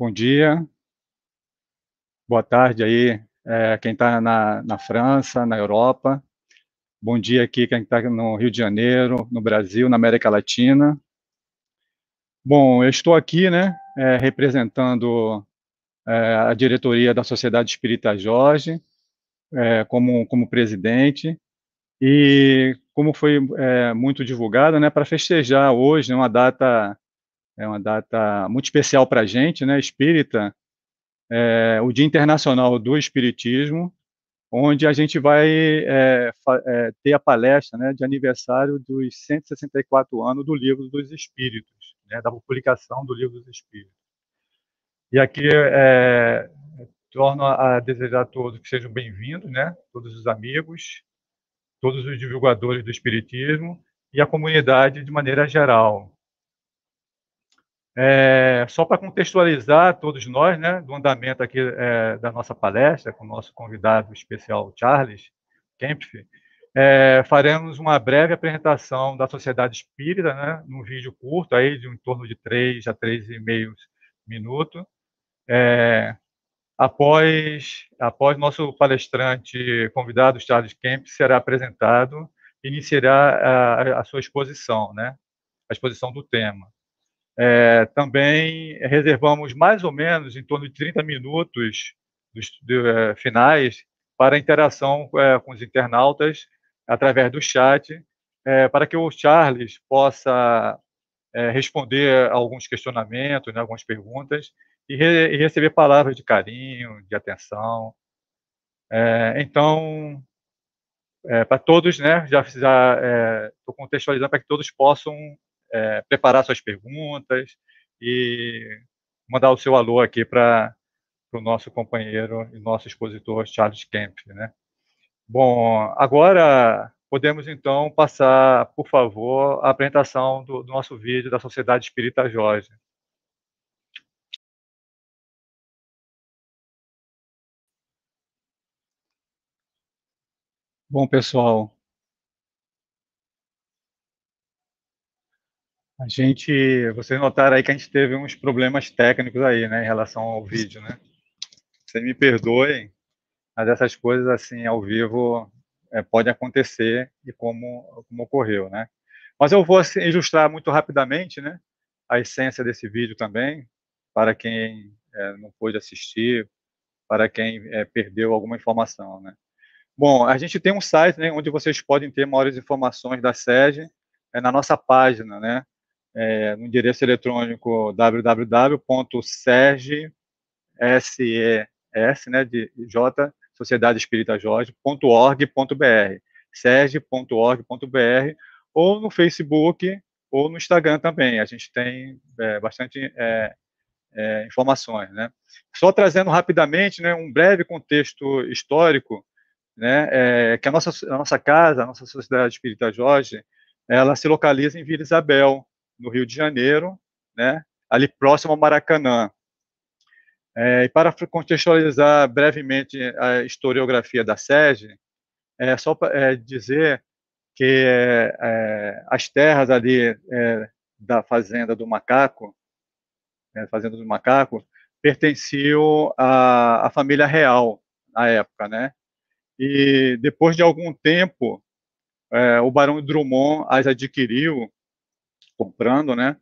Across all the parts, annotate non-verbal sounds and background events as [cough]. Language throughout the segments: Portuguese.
Bom dia. Boa tarde aí, é, quem está na, na França, na Europa. Bom dia aqui, quem está no Rio de Janeiro, no Brasil, na América Latina. Bom, eu estou aqui, né, é, representando é, a diretoria da Sociedade Espírita Jorge, é, como, como presidente, e como foi é, muito divulgado, né, para festejar hoje né, uma data é uma data muito especial para a gente, né? Espírita, é, o Dia Internacional do Espiritismo, onde a gente vai é, é, ter a palestra né, de aniversário dos 164 anos do Livro dos Espíritos, né, da publicação do Livro dos Espíritos. E aqui é, torno a desejar a todos que sejam bem-vindos, né, todos os amigos, todos os divulgadores do Espiritismo e a comunidade de maneira geral. É, só para contextualizar todos nós, né, do andamento aqui é, da nossa palestra, com o nosso convidado especial, Charles Kempf, é, faremos uma breve apresentação da Sociedade Espírita, né, num vídeo curto, aí, de em torno de 3 a 3,5 minutos. É, após, após nosso palestrante convidado, Charles Kempf será apresentado e iniciará a, a sua exposição, né, a exposição do tema. É, também reservamos mais ou menos em torno de 30 minutos dos, de, é, finais para interação é, com os internautas através do chat, é, para que o Charles possa é, responder alguns questionamentos, né, algumas perguntas e, re, e, receber palavras de carinho, de atenção. É, então, para todos, né, já estou contextualizando para que todos possam é, preparar suas perguntas e mandar o seu alô aqui para o nosso companheiro e nosso expositor Charles Kemp. Né? Bom, agora podemos então passar, por favor, a apresentação do, do nosso vídeo da Sociedade Espírita Jorge. Bom, pessoal, A gente, vocês notaram aí que a gente teve uns problemas técnicos aí, né, em relação ao vídeo, né? Vocês me perdoem, mas essas coisas assim ao vivo é, podem acontecer e como, como ocorreu, né? Mas eu vou assim, ilustrar muito rapidamente, né, a essência desse vídeo também para quem é, não pôde assistir, para quem é, perdeu alguma informação, né? Bom, a gente tem um site, né, onde vocês podem ter maiores informações da SEG, é na nossa página, né? é, no endereço eletrônico www.serges, né, de J, Sociedade Espírita .org.br, serge.org.br, ou no Facebook ou no Instagram também. A gente tem é, bastante é, é, informações, né? Só trazendo rapidamente, né, um breve contexto histórico, né, é, que a nossa a nossa casa, a nossa Sociedade Espírita Jorge, ela se localiza em Vila Isabel, no Rio de Janeiro, né, ali próximo ao Maracanã. É, e para contextualizar brevemente a historiografia da sede, é só é, dizer que é, é as terras ali é, da fazenda do macaco, né, fazenda do macaco, pertenciam à, à família real na época, né? E depois de algum tempo, é, o barão Drummond as adquiriu comprando, né?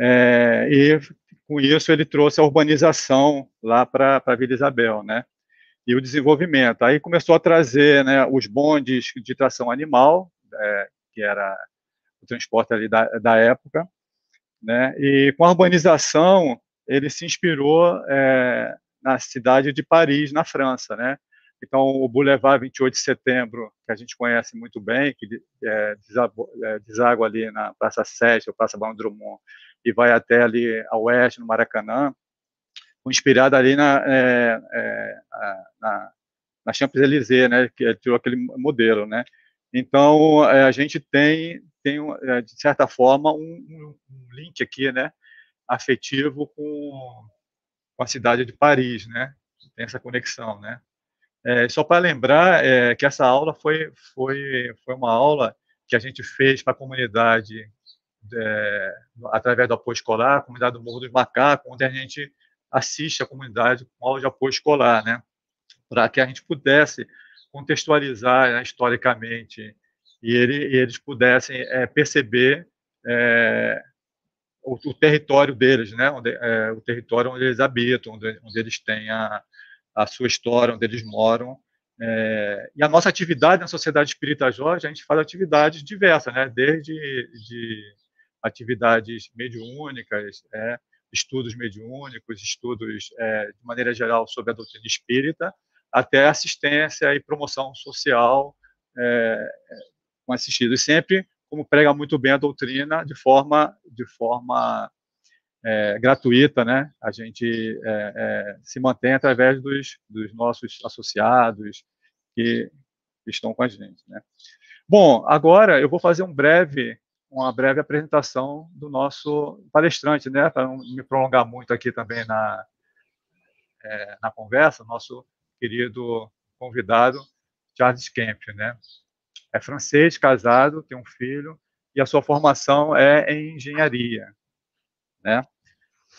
É, e com isso ele trouxe a urbanização lá para a Vila Isabel, né? E o desenvolvimento. Aí começou a trazer né, os bondes de tração animal, é, que era o transporte ali da, da época, né? E com a urbanização ele se inspirou é, na cidade de Paris, na França, né? Então, o Boulevard 28 de Setembro, que a gente conhece muito bem, que é, é, deságua ali na Praça 7, ou Praça Barão Drummond, e vai até ali a oeste, no Maracanã, inspirado ali na, é, é, na, na Champs-Élysées, né, que é, tirou aquele modelo, né. Então, é, a gente tem, tem de certa forma, um, um, link aqui, né, afetivo com, com a cidade de Paris, né, tem essa conexão, né. É, só para lembrar é, que essa aula foi, foi, foi uma aula que a gente fez para a comunidade, é, através do apoio escolar, a comunidade do Morro dos Macacos, onde a gente assiste a comunidade com aula de apoio escolar, né? para que a gente pudesse contextualizar né, historicamente e, ele, e, eles pudessem é, perceber é, o, o, território deles, né, onde, é, o território onde eles habitam, onde, onde eles têm a, a sua história, onde eles moram. É, e a nossa atividade na Sociedade Espírita Jorge, a gente faz atividades diversas, né? desde de atividades mediúnicas, é, estudos mediúnicos, estudos, é, de maneira geral, sobre a doutrina espírita, até assistência e promoção social é, é, com assistidos, sempre como prega muito bem a doutrina, de forma, de forma é, gratuita, né? A gente é, é, se mantém através dos, dos nossos associados que estão com a gente, né? Bom, agora eu vou fazer um breve, uma breve apresentação do nosso palestrante, né? Para não me prolongar muito aqui também na, é, na conversa, nosso querido convidado Charles Kemp, né? É francês, casado, tem um filho e a sua formação é em engenharia, né?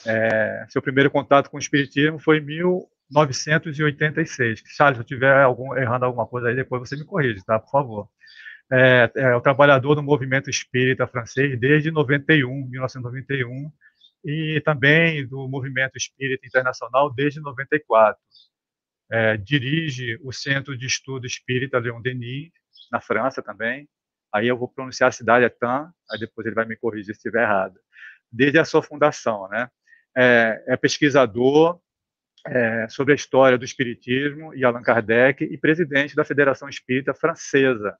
É, seu primeiro contato com o espiritismo foi em 1986. Charles, se eu estiver errando alguma coisa aí, depois você me corrige, tá? Por favor. É, é o trabalhador do movimento espírita francês desde 91, 1991, e também do movimento espírita internacional desde 94. É, dirige o Centro de Estudo Espírita Leon Denis, na França também. Aí eu vou pronunciar a cidade, é Tan, aí depois ele vai me corrigir se estiver errado. Desde a sua fundação, né? é, é pesquisador é, sobre a história do Espiritismo e Allan Kardec e presidente da Federação Espírita Francesa.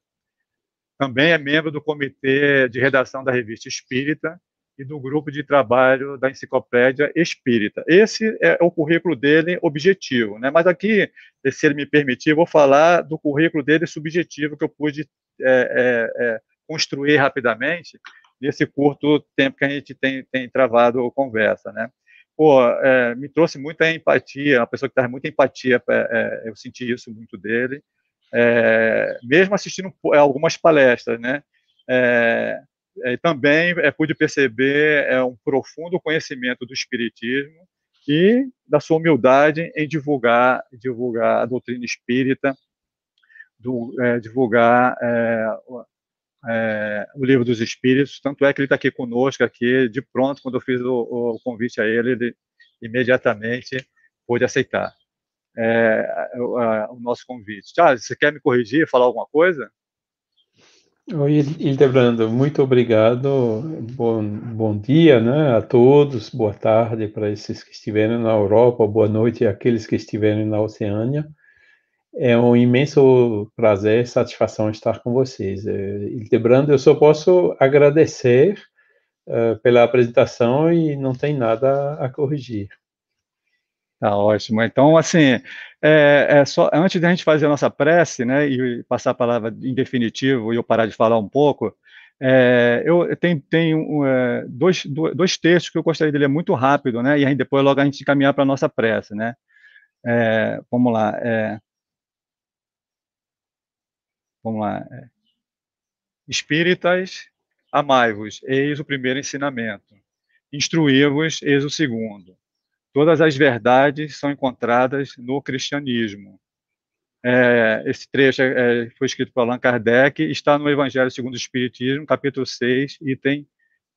Também é membro do comitê de redação da revista Espírita e do grupo de trabalho da Enciclopédia Espírita. Esse é o currículo dele objetivo, né? Mas aqui, se ele me permitir, vou falar do currículo dele subjetivo que eu pude é, é, é, construir rapidamente nesse curto tempo que a gente tem, tem travado a conversa, né? é, me trouxe muita empatia, é uma pessoa que traz muita empatia, é, é, eu senti isso muito dele, é, mesmo assistindo é, algumas palestras, né? também pude perceber um profundo conhecimento do espiritismo e da sua humildade em divulgar, divulgar a doutrina espírita, do, divulgar é, o livro dos Espíritos, tanto é que ele está aqui conosco, aqui de pronto, quando eu fiz o, o convite a ele, ele imediatamente pôde aceitar é, é o, a, o, nosso convite. Charles, ah, você quer me corrigir, falar alguma coisa? Oi, Hildebrando, muito obrigado. Bom, bom dia né, a todos, boa tarde para esses que estiverem na Europa, boa noite àqueles que estiverem na Oceânia. É um imenso prazer e satisfação estar com vocês. Hildebrando, é, eu só posso agradecer uh, pela apresentação e não tem nada a corrigir. Tá ótimo. Então, assim, é, é só, antes da gente fazer a nossa prece, né, e passar a palavra em definitivo e eu parar de falar um pouco, é, eu tenho, tenho é, dois, dois textos que eu gostaria de ler muito rápido, né? E aí depois logo a gente caminhar para a nossa prece, né? É, vamos lá. É, Vamos lá. É. Espíritas, amai-vos, eis o primeiro ensinamento. Instruí-vos, eis o segundo. Todas as verdades são encontradas no cristianismo. É, esse trecho é, é foi escrito por Allan Kardec, está no Evangelho segundo o Espiritismo, capítulo 6, item,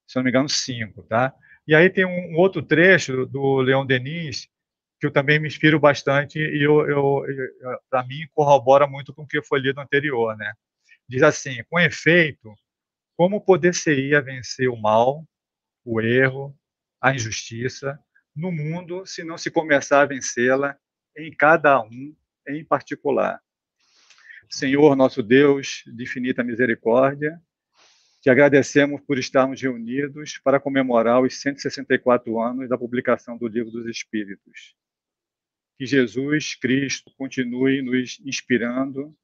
se não me engano, 5. Tá? E aí tem um, outro trecho do Leon Denis, que eu também me inspiro bastante e eu, eu, eu para mim corrobora muito com o que foi lido anterior, né? Diz assim: com efeito, como poder-se-ia vencer o mal, o erro, a injustiça no mundo se não se começar a vencê-la em cada um em particular? Senhor nosso Deus, de infinita misericórdia, te agradecemos por estarmos reunidos para comemorar os 164 anos da publicação do Livro dos Espíritos que Jesus Cristo continue nos inspirando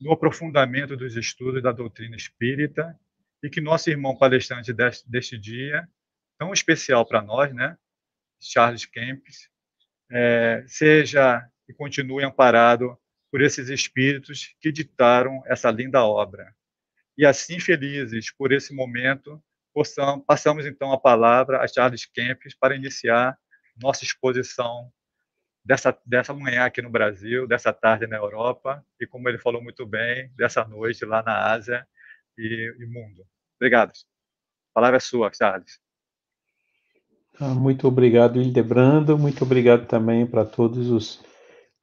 no aprofundamento dos estudos da doutrina espírita e que nosso irmão palestrante deste, deste dia, tão especial para nós, né, Charles Kempis, é, seja e continue amparado por esses espíritos que ditaram essa linda obra. E assim felizes por esse momento, passamos então a palavra a Charles Kempis para iniciar nossa exposição dessa, dessa manhã aqui no Brasil, dessa tarde na Europa e, como ele falou muito bem, dessa noite lá na Ásia e, e mundo. Obrigado. A palavra é sua, Charles. Ah, muito obrigado, Hildebrando. Muito obrigado também para todos os,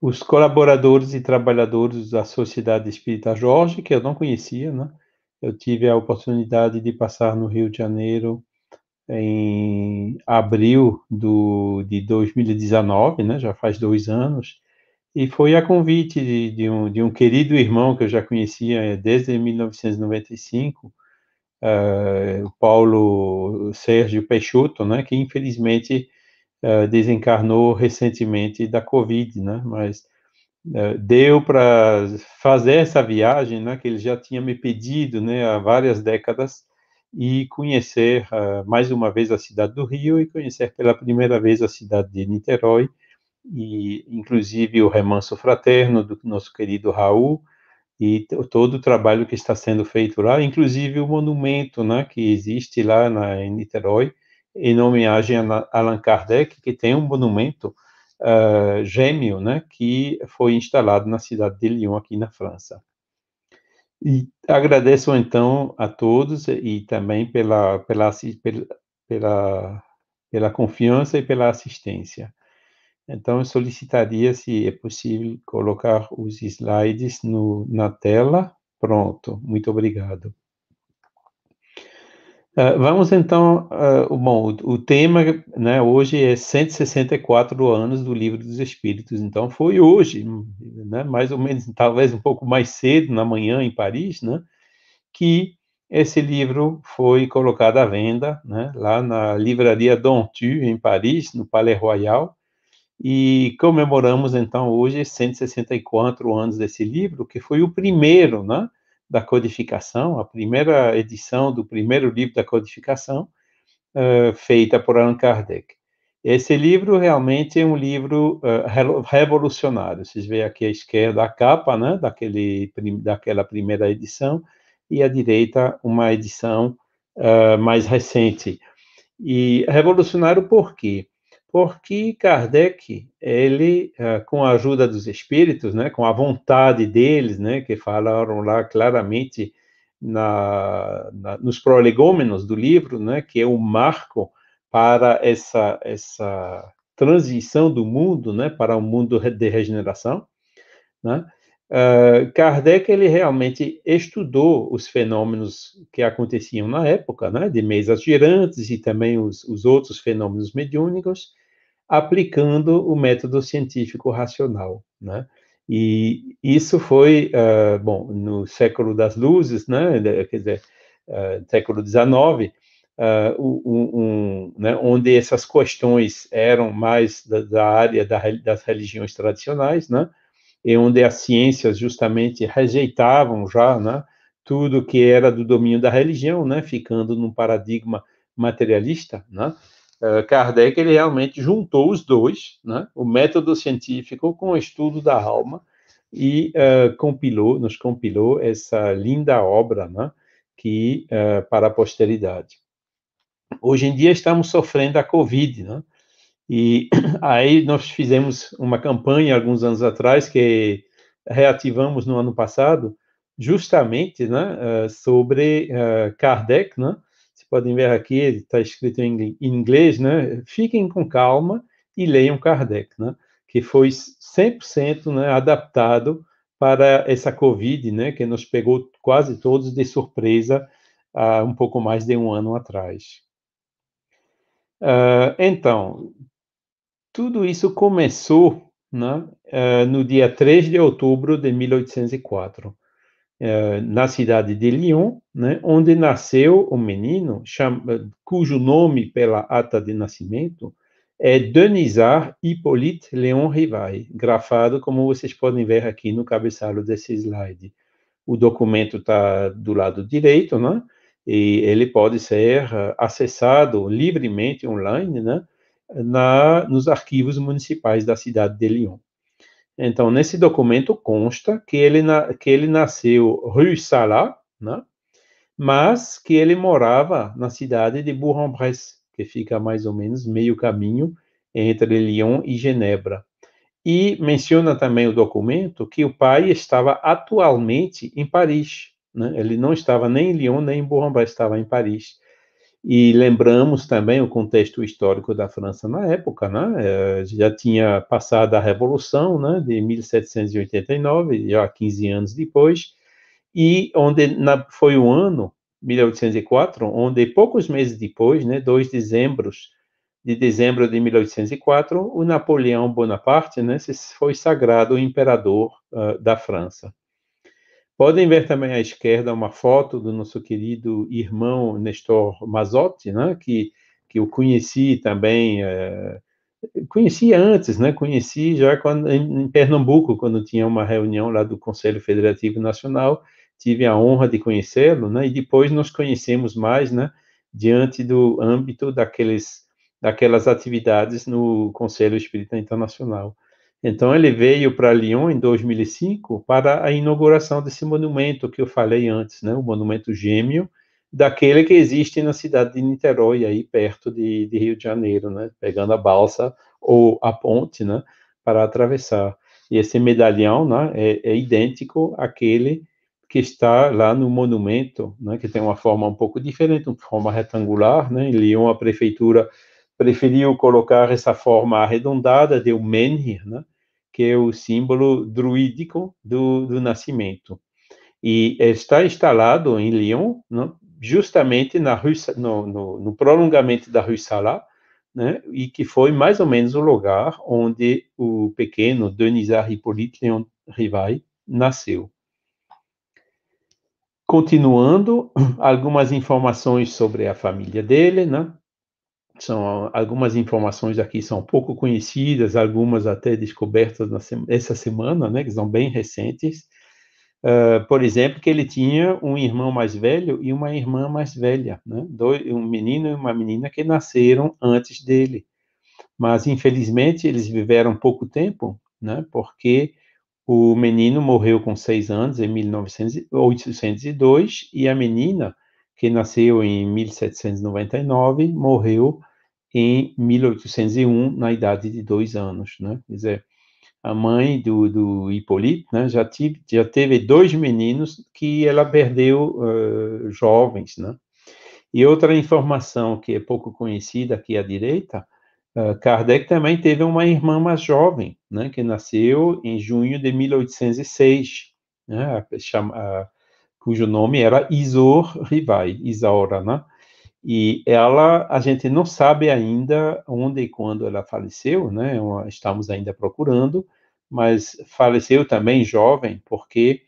os colaboradores e trabalhadores da Sociedade Espírita Jorge, que eu não conhecia, né? Eu tive a oportunidade de passar no Rio de Janeiro em abril do, de 2019, né, já faz dois anos, e foi a convite de, de, um, de um querido irmão que eu já conhecia desde 1995, uh, eh, o Paulo Sérgio Peixoto, né, que infelizmente uh, desencarnou recentemente da Covid, né, mas uh, deu para fazer essa viagem, né, que ele já tinha me pedido, né, há várias décadas, e conhecer uh, mais uma vez a cidade do Rio e conhecer pela primeira vez a cidade de Niterói e inclusive o remanso fraterno do nosso querido Raul e todo o trabalho que está sendo feito lá, inclusive o monumento, né, que existe lá na, em Niterói em homenagem a Allan Kardec, que tem um monumento uh, gêmeo, né, que foi instalado na cidade de Lyon aqui na França. E agradeço então a todos e também pela, pela, pela, pela confiança e pela assistência. Então, eu solicitaria, se é possível, colocar os slides no, na tela. Pronto, muito obrigado. Ah, vamos então, uh, bom, o, o, tema né, hoje é 164 anos do Livro dos Espíritos, então foi hoje, né, mais ou menos, talvez um pouco mais cedo, na manhã em Paris, né, que esse livro foi colocado à venda né, lá na livraria Dontu, em Paris, no Palais Royal, e comemoramos então hoje 164 anos desse livro, que foi o primeiro, né? da codificação, a primeira edição do primeiro livro da codificação, uh, feita por Allan Kardec. Esse livro realmente é um livro uh, revolucionário. Vocês veem aqui à esquerda a capa né, daquele, daquela primeira edição e à direita uma edição uh, mais recente. E revolucionário por quê? porque Kardec, ele, ah, com a ajuda dos espíritos, né, com a vontade deles, né, que falaram lá claramente na, na, nos prolegômenos do livro, né, que é o marco para essa, essa transição do mundo né, para um mundo de regeneração, né, uh, Kardec ele realmente estudou os fenômenos que aconteciam na época, né, de mesas girantes e também os, os outros fenômenos mediúnicos, aplicando o método científico racional, né? E isso foi, uh, bom, no século das luzes, né? Quer dizer, uh, século XIX, uh, um, um, né? onde essas questões eram mais da, da área da, das religiões tradicionais, né? E onde as ciências justamente rejeitavam já, né? Tudo que era do domínio da religião, né? Ficando num paradigma materialista, né? Eh, Kardec ele realmente juntou os dois, né, o método científico com o estudo da alma e uh, compilou, nos compilou essa linda obra, né, que uh, para a posteridade. Hoje em dia estamos sofrendo a Covid, né? E [clears throat] aí nós fizemos uma campanha alguns anos atrás que reativamos no ano passado, justamente, né, sobre Kardec, né? podem ver aqui, está escrito em inglês, né? Fiquem com calma e leiam Kardec, né? Que foi 100% né, adaptado para essa Covid, né? Que nos pegou quase todos de surpresa há um pouco mais de um ano atrás. Uh, então, tudo isso começou né, uh, no dia 3 de outubro de 1804. Eh, na cidade de Lyon, né, onde nasceu o um menino, chama, cujo nome pela ata de nascimento é Denisard Hippolyte Leon Rivai, grafado como vocês podem ver aqui no cabeçalho desse slide. O documento está do lado direito, né? E ele pode ser eh, acessado livremente online, né? Na, nos arquivos municipais da cidade de Lyon. Então, nesse documento consta que ele, que ele nasceu Rue Salat, né? mas que ele morava na cidade de Bourg-en-Bresse, que fica mais ou menos meio caminho entre Lyon e Genebra. E menciona também o documento que o pai estava atualmente em Paris. Né? Ele não estava nem em Lyon, nem em Bourg-en-Bresse, estava em Paris. E lembramos também o contexto histórico da França na época, né? Eh, já tinha passado a Revolução, né, de 1789, já 15 anos depois, e onde na, foi o ano 1804, onde poucos meses depois, né, Dois de dezembro de dezembro de 1804, o Napoleão Bonaparte, né, foi sagrado imperador uh, da França. Podem ver também à esquerda uma foto do nosso querido irmão Nestor Mazotti, né, que, que eu conheci também, é, eh, conhecia antes, né, conheci já quando, em, em Pernambuco, quando tinha uma reunião lá do Conselho Federativo Nacional, tive a honra de conhecê-lo, né, e depois nos conhecemos mais, né, diante do âmbito daqueles, daquelas atividades no Conselho Espírita Internacional. Então ele veio para Lyon em 2005 para a inauguração desse monumento que eu falei antes, né, o monumento gêmeo, daquele que existe na cidade de Niterói, aí perto de, de Rio de Janeiro, né, pegando a balsa ou a ponte, né, para atravessar. E esse medalhão, né, é, é idêntico àquele que está lá no monumento, né, que tem uma forma um pouco diferente, uma forma retangular, né, em Lyon a prefeitura preferiu colocar essa forma arredondada, de um Menhir, né? que é o símbolo druídico do, do nascimento. E está instalado em Lyon, né, justamente na rue, no, no, no, prolongamento da Rue Salat, né, e que foi mais ou menos o lugar onde o pequeno Denisard Hippolyte Leon Rivail nasceu. Continuando, [clears throat] algumas informações sobre a família dele, né? são algumas informações aqui são pouco conhecidas, algumas até descobertas essa semana, né, que são bem recentes. Uh, por exemplo, que ele tinha um irmão mais velho e uma irmã mais velha, né? Dois, um menino e uma menina que nasceram antes dele. Mas, infelizmente, eles viveram pouco tempo, né? Porque o menino morreu com seis anos, em 1802, e a menina, que nasceu em 1799, morreu em 1801, na idade de dois anos, né? Quer dizer, a mãe do, do Hipólito, né, já, tive, já teve dois meninos que ela perdeu uh, jovens, né? E outra informação que é pouco conhecida aqui à direita, uh, Kardec também teve uma irmã mais jovem, né, que nasceu em junho de 1806, né, chama, uh, cujo nome era Isor Rivai, Isaura, né? E ela, a gente não sabe ainda onde e quando ela faleceu, né? Estamos ainda procurando, mas faleceu também jovem, porque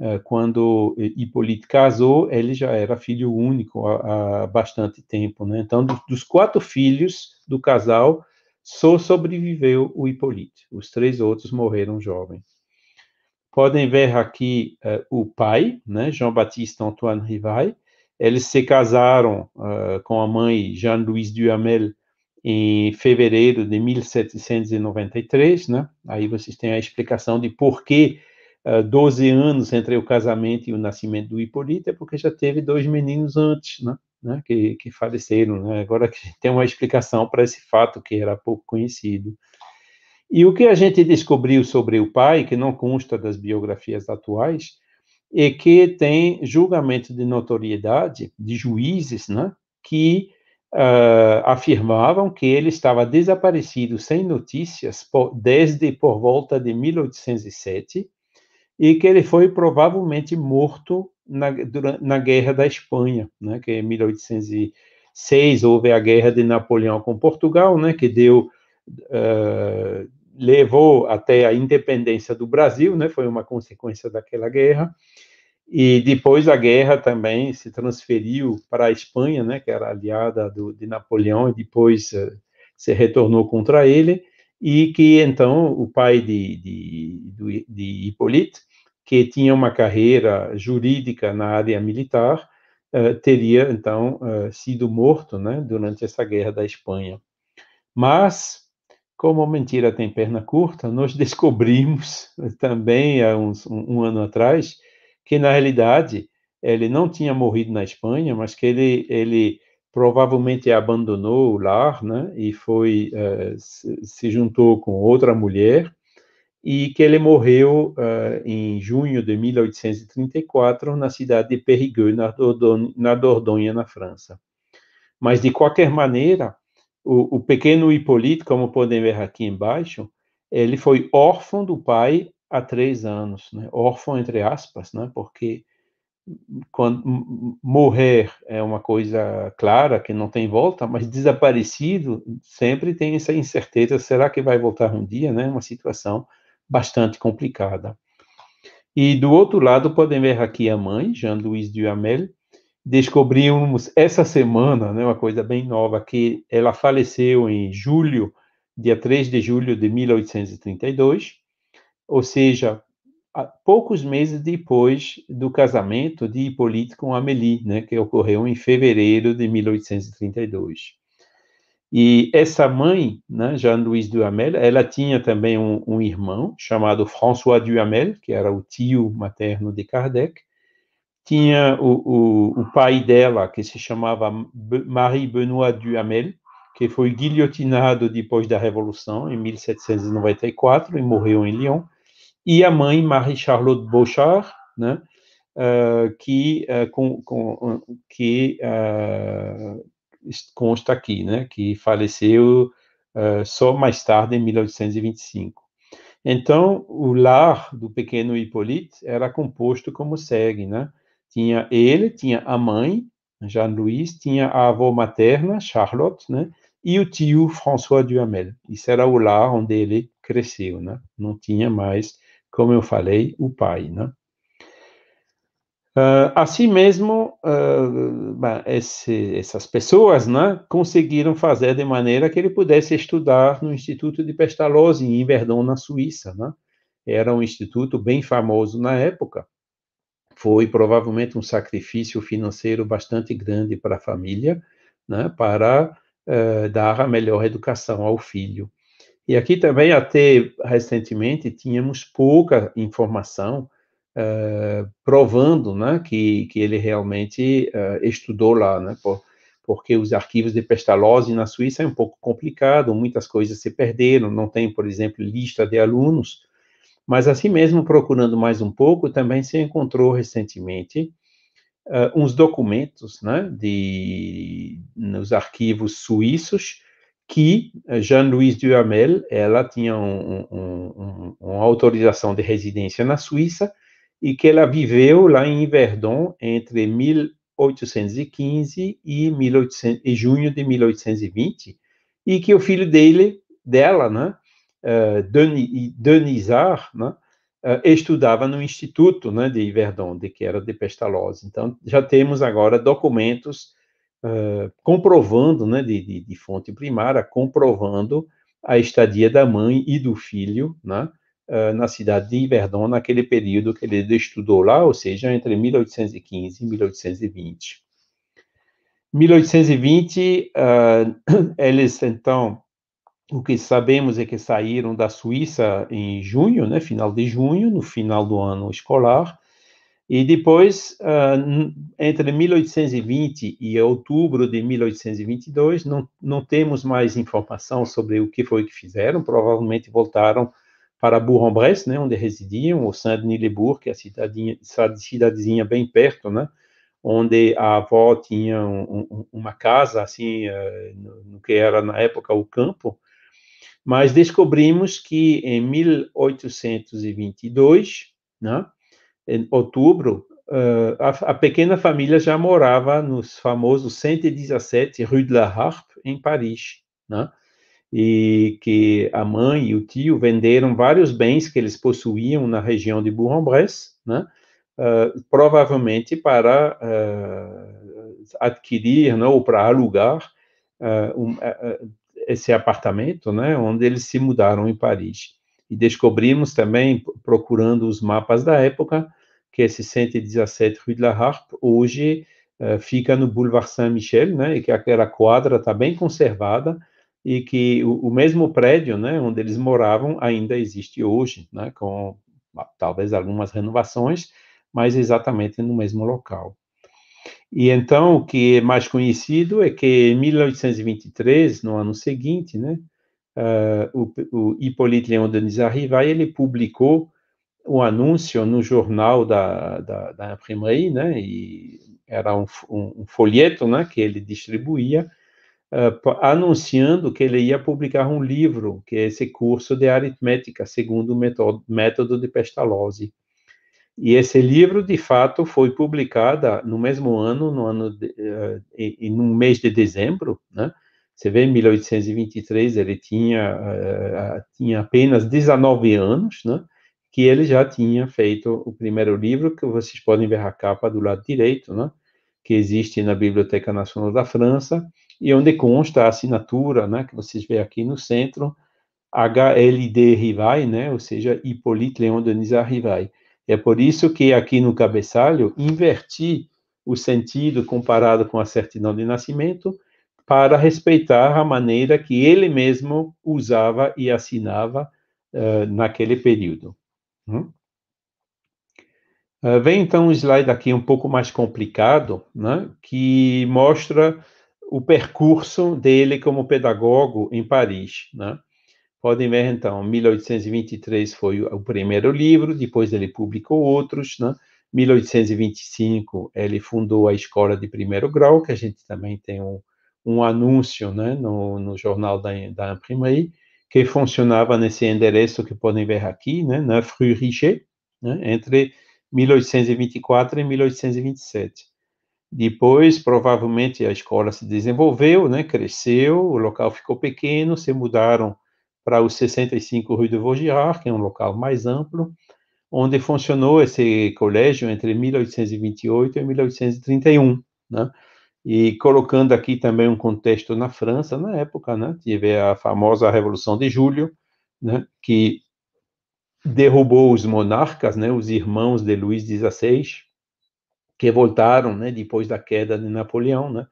eh, quando Hipólito casou, ele já era filho único há, há bastante tempo, né? Então, dos, dos quatro filhos do casal, só sobreviveu o Hipólito. Os três outros morreram jovens. Podem ver aqui eh, o pai, né? Jean Baptiste Antoine Rivail, eles se casaram uh, com a mãe Jean-Louis Duhamel em fevereiro de 1793, né? Aí vocês têm a explicação de por que uh, eh, 12 anos entre o casamento e o nascimento do Hipólito, é porque já teve dois meninos antes, né? né? Que, que, faleceram, né? Agora tem uma explicação para esse fato que era pouco conhecido. E o que a gente descobriu sobre o pai, que não consta das biografias atuais, e que tem julgamento de notoriedade de juízes, né, que uh, afirmavam que ele estava desaparecido sem notícias por, desde por volta de 1807 e que ele foi provavelmente morto na, durante, na Guerra da Espanha, né, que em 1806 houve a Guerra de Napoleão com Portugal, né, que deu uh, levou até a independência do Brasil, né? Foi uma consequência daquela guerra. E depois a guerra também se transferiu para a Espanha, né, que era aliada do, de Napoleão, e depois eh, se retornou contra ele, e que então o pai de, de, de Hippolyte, que tinha uma carreira jurídica na área militar, uh, teria então uh, sido morto né, durante essa guerra da Espanha. Mas como a mentira tem perna curta, nós [laughs] descobrimos também há uns, um, um ano atrás que, na realidade, ele não tinha morrido na Espanha, mas que ele, ele provavelmente abandonou o lar né, e foi uh, se juntou com outra mulher e que ele morreu uh, em junho de 1834 na cidade de Périgueux, na Dordogne, na França. Mas, de qualquer maneira, o, o pequeno Hipólito, como podem ver aqui embaixo, ele foi órfão do pai há três anos, né? órfão entre aspas, né? porque quando morrer é uma coisa clara que não tem volta, mas desaparecido sempre tem essa incerteza, será que vai voltar um dia, né? Uma situação bastante complicada. E do outro lado podem ver aqui a mãe, Jean-Louis Duhamel, descobrimos essa semana, né, uma coisa bem nova, que ela faleceu em julho, dia 3 de julho de 1832, ou seja, poucos meses depois do casamento de Hipólito com Amélie, né, que ocorreu em fevereiro de 1832. E essa mãe, né, Jean-Louis Duhamel, ela tinha também um, um irmão chamado François Duhamel, que era o tio materno de Kardec, tinha o, o, o pai dela, que se chamava Marie-Benoît Duhamel, que foi guilhotinado depois da Revolução, em 1794, e morreu em Lyon, e a mãe, Marie-Charlotte Bouchard, né, uh, que, uh, com, com, que uh, consta aqui, né, que faleceu só mais tarde, em 1825. Então, o lar do pequeno Hippolyte era composto como segue, né, tinha ele, tinha a mãe, Jean-Louis, tinha a avó materna, Charlotte, né? E o tio François Duhamel. Isso era o lar onde ele cresceu, né? Não tinha mais, como eu falei, o pai, né? Uh, assim mesmo, uh, esse, essas pessoas né, conseguiram fazer de maneira que ele pudesse estudar no Instituto de Pestalozzi, em Verdun, na Suíça. Né? Era um instituto bem famoso na época foi provavelmente um sacrifício financeiro bastante grande para a família, né, para uh, dar a melhor educação ao filho. E aqui também, até recentemente, tínhamos pouca informação uh, provando né, que, que ele realmente uh, estudou lá, né, por, porque os arquivos de Pestalozzi na Suíça é um pouco complicado, muitas coisas se perderam, não tem, por exemplo, lista de alunos, mas, assim mesmo, procurando mais um pouco, também se encontrou recentemente uh, uns documentos né, de, nos arquivos suíços que Jean-Louis Duhamel, ela tinha um, um, um, uma autorização de residência na Suíça e que ela viveu lá em Verdun entre 1815 e, 1800, e junho de 1820 e que o filho dele, dela, né, eh, Denizar, né, eh, estudava no Instituto né, de que era de Pestalozzi. Então, já temos agora documentos uh, comprovando, né, de, de, de, fonte primária, comprovando a estadia da mãe e do filho né, uh, na cidade de Verdon, naquele período que ele estudou lá, ou seja, entre 1815 e 1820. 1820, uh, eles, então, o que sabemos é que saíram da Suíça em junho, né, final de junho, no final do ano escolar, e depois, ah, entre 1820 e outubro de 1822, não, não temos mais informação sobre o que foi que fizeram, provavelmente voltaram para Bourg-en-Bresse, né, onde residiam, ou saint denis le bourg que é a cidadezinha, cidadezinha bem perto, né, onde a avó tinha um, um, uma casa, assim, eh, no que era na época o campo, mas descobrimos que em 1822, né, em outubro, uh, a, a, pequena família já morava nos famosos 117 Rue de la Harpe, em Paris, né? e que a mãe e o tio venderam vários bens que eles possuíam na região de Bourg-en-Bresse, né? uh, provavelmente para uh, adquirir né, ou para alugar uh, um, esse apartamento, né, onde eles se mudaram em Paris. E descobrimos também, procurando os mapas da época, que esse 117 Rue de la Harpe hoje uh, fica no Boulevard Saint-Michel, né, e que aquela quadra está bem conservada e que o, o, mesmo prédio, né, onde eles moravam ainda existe hoje, né, com talvez algumas renovações, mas exatamente no mesmo local. E então, o que é mais conhecido é que em 1823, no ano seguinte, né, uh, o, o Hippolyte Léon Denis Arriva, ele publicou um anúncio no jornal da, da, da imprimaria, né, e era um, um, um, folheto né, que ele distribuía, uh, anunciando que ele ia publicar um livro, que é esse curso de aritmética, segundo o método, método de Pestalozzi. E esse livro, de fato, foi publicado no mesmo ano, no ano de, uh, e, e no mês de dezembro, né? Você vê, em 1823 ele tinha uh, tinha apenas 19 anos, né? Que ele já tinha feito o primeiro livro que vocês podem ver a capa do lado direito, né? Que existe na Biblioteca Nacional da França e onde consta a assinatura, né? Que vocês vê aqui no centro, HLD Rivai, né? Ou seja, Hippolyte Leon Denis Rivai é por isso que aqui no cabeçalho inverti o sentido comparado com a certidão de nascimento para respeitar a maneira que ele mesmo usava e assinava uh, naquele período. Hum? Uh, vem então um slide aqui um pouco mais complicado, né, que mostra o percurso dele como pedagogo em Paris. Né? Podem ver, então, 1823 foi o primeiro livro, depois ele publicou outros, né? 1825 ele fundou a escola de primeiro grau, que a gente também tem um, um anúncio né, no, no jornal da, da Imprimerie, que funcionava nesse endereço que podem ver aqui, né, na Rue Richer, né, entre 1824 e 1827. Depois, provavelmente, a escola se desenvolveu, né, cresceu, o local ficou pequeno, se mudaram para os 65 Rue de Vaugirard, que é um local mais amplo, onde funcionou esse colégio entre 1828 e 1831, né? E colocando aqui também um contexto na França, na época, né? Tive a famosa Revolução de Julho, né? Que derrubou os monarcas, né? Os irmãos de Luís XVI, que voltaram, né? Depois da queda de Napoleão, né?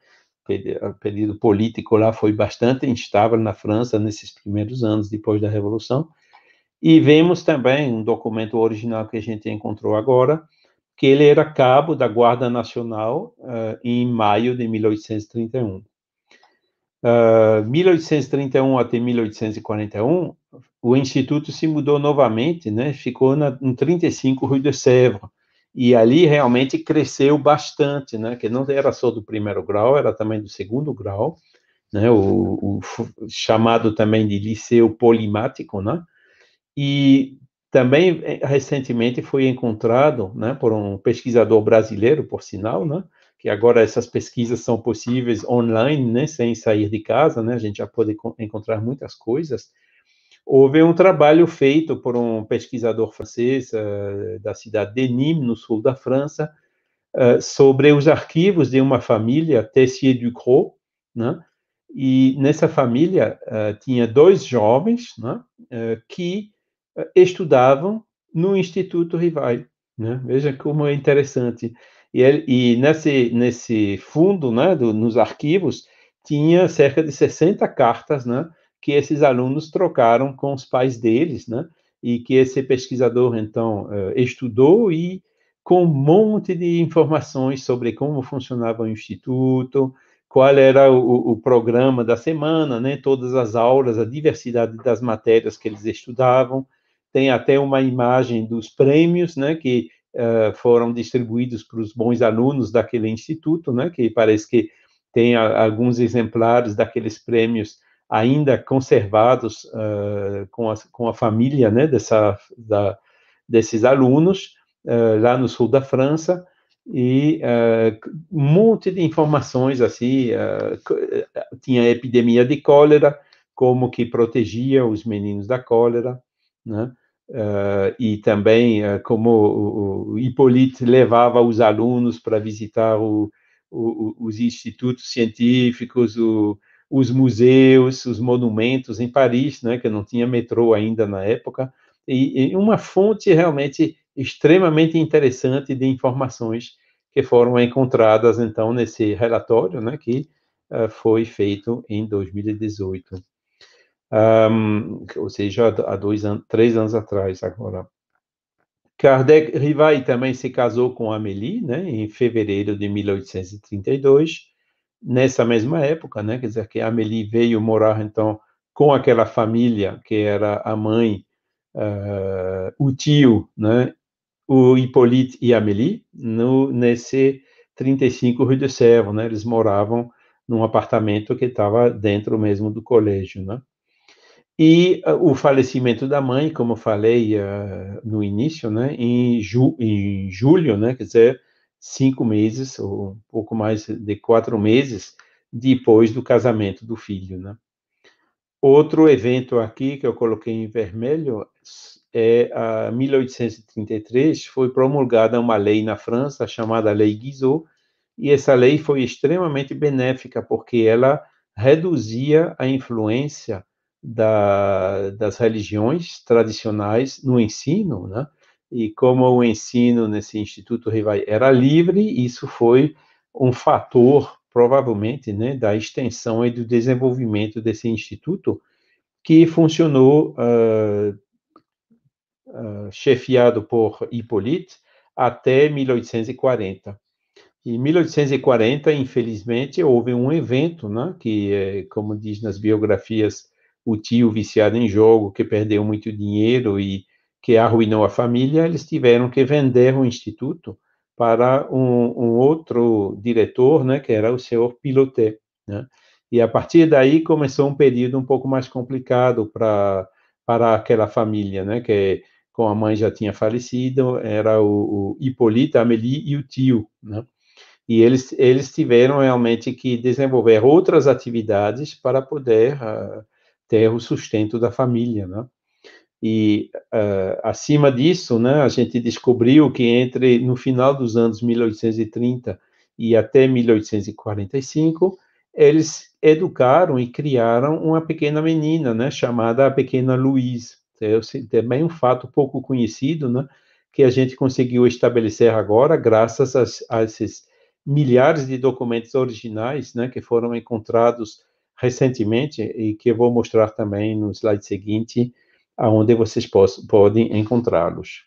o ah, período político lá foi bastante instável na França nesses primeiros anos depois da Revolução. E vemos também um documento original que a gente encontrou agora, que ele era cabo da Guarda Nacional uh, em maio de 1831. Uh, 1831 até 1841, o Instituto se mudou novamente, né? ficou na, em 35 Rue de Sèvres, e ali realmente cresceu bastante, né? Que não era só do primeiro grau, era também do segundo grau, né? O, o chamado também de liceu polimático, né? E também é, recentemente foi encontrado, né? Por um pesquisador brasileiro, por sinal, né? Que agora essas pesquisas são possíveis online, né? Sem sair de casa, né? A gente já pode encontrar muitas coisas houve um trabalho feito por um pesquisador francês uh, da cidade de Nîmes, no sul da França, uh, sobre os arquivos de uma família, Tessier-Ducrot, né? e nessa família uh, tinha dois jovens né? que estudavam no Instituto Rivail. Né? Veja como é interessante. E, ele, e nesse, nesse fundo, né, do, nos arquivos, tinha cerca de 60 cartas, né, que esses alunos trocaram com os pais deles, né? E que esse pesquisador, então, eh, estudou e com um monte de informações sobre como funcionava o instituto, qual era o, o programa da semana, né? Todas as aulas, a diversidade das matérias que eles estudavam. Tem até uma imagem dos prêmios, né? Que uh, foram distribuídos para os bons alunos daquele instituto, né? Que parece que tem a, alguns exemplares daqueles prêmios ainda conservados uh, com, a, com a família né, dessa, da, desses alunos uh, lá no sul da França e uh, um monte de informações assim tinha epidemia de cólera como que protegia os meninos da cólera né? e também como o, o Hippolyte levava os alunos para visitar o, o, os institutos científicos, o, os museus, os monumentos em Paris, né, que não tinha metrô ainda na época, e, e uma fonte realmente extremamente interessante de informações que foram encontradas então nesse relatório, né, que uh, foi feito em 2018, um, ou seja, há dois três anos atrás agora. Kardec Rivai também se casou com Amélie, né, em fevereiro de 1832 nessa mesma época, né? Quer dizer, que Amélie veio morar, então, com aquela família que era a mãe, uh, o tio, né? O Hippolyte e Amélie, no, nesse 35 Rue de Sèvres, né? Eles moravam num apartamento que estava dentro mesmo do colégio, né? E uh, o falecimento da mãe, como falei uh, no início, né? Em, ju em julho, né? Quer dizer, cinco meses, ou um pouco mais de quatro meses, depois do casamento do filho, né? Outro evento aqui que eu coloquei em vermelho é a 1833 foi promulgada uma lei na França chamada Lei Guizot, e essa lei foi extremamente benéfica porque ela reduzia a influência da, das religiões tradicionais no ensino, né? e como o ensino nesse Instituto Rivai era livre, isso foi um fator, provavelmente, né, da extensão e do desenvolvimento desse instituto, que funcionou uh, uh, chefiado por Hippolyte até 1840. Em 1840, infelizmente, houve um evento, né, que, é, como diz nas biografias, o tio viciado em jogo, que perdeu muito dinheiro e que arruinou a família, eles tiveram que vender o instituto para um, um outro diretor, né, que era o senhor Piloté. Né? E a partir daí começou um período um pouco mais complicado para para aquela família, né, que com a mãe já tinha falecido, era o, o Hipólito, a Amélie e o tio, né? E eles eles tiveram realmente que desenvolver outras atividades para poder uh, ter o sustento da família, né? E uh, acima disso, né, a gente descobriu que entre no final dos anos 1830 e até 1845, eles educaram e criaram uma pequena menina, né, chamada a pequena Luiz. É também um fato pouco conhecido, né, que a gente conseguiu estabelecer agora, graças a, a esses milhares de documentos originais, né, que foram encontrados recentemente e que eu vou mostrar também no slide seguinte, aonde vocês possam, podem encontrá-los.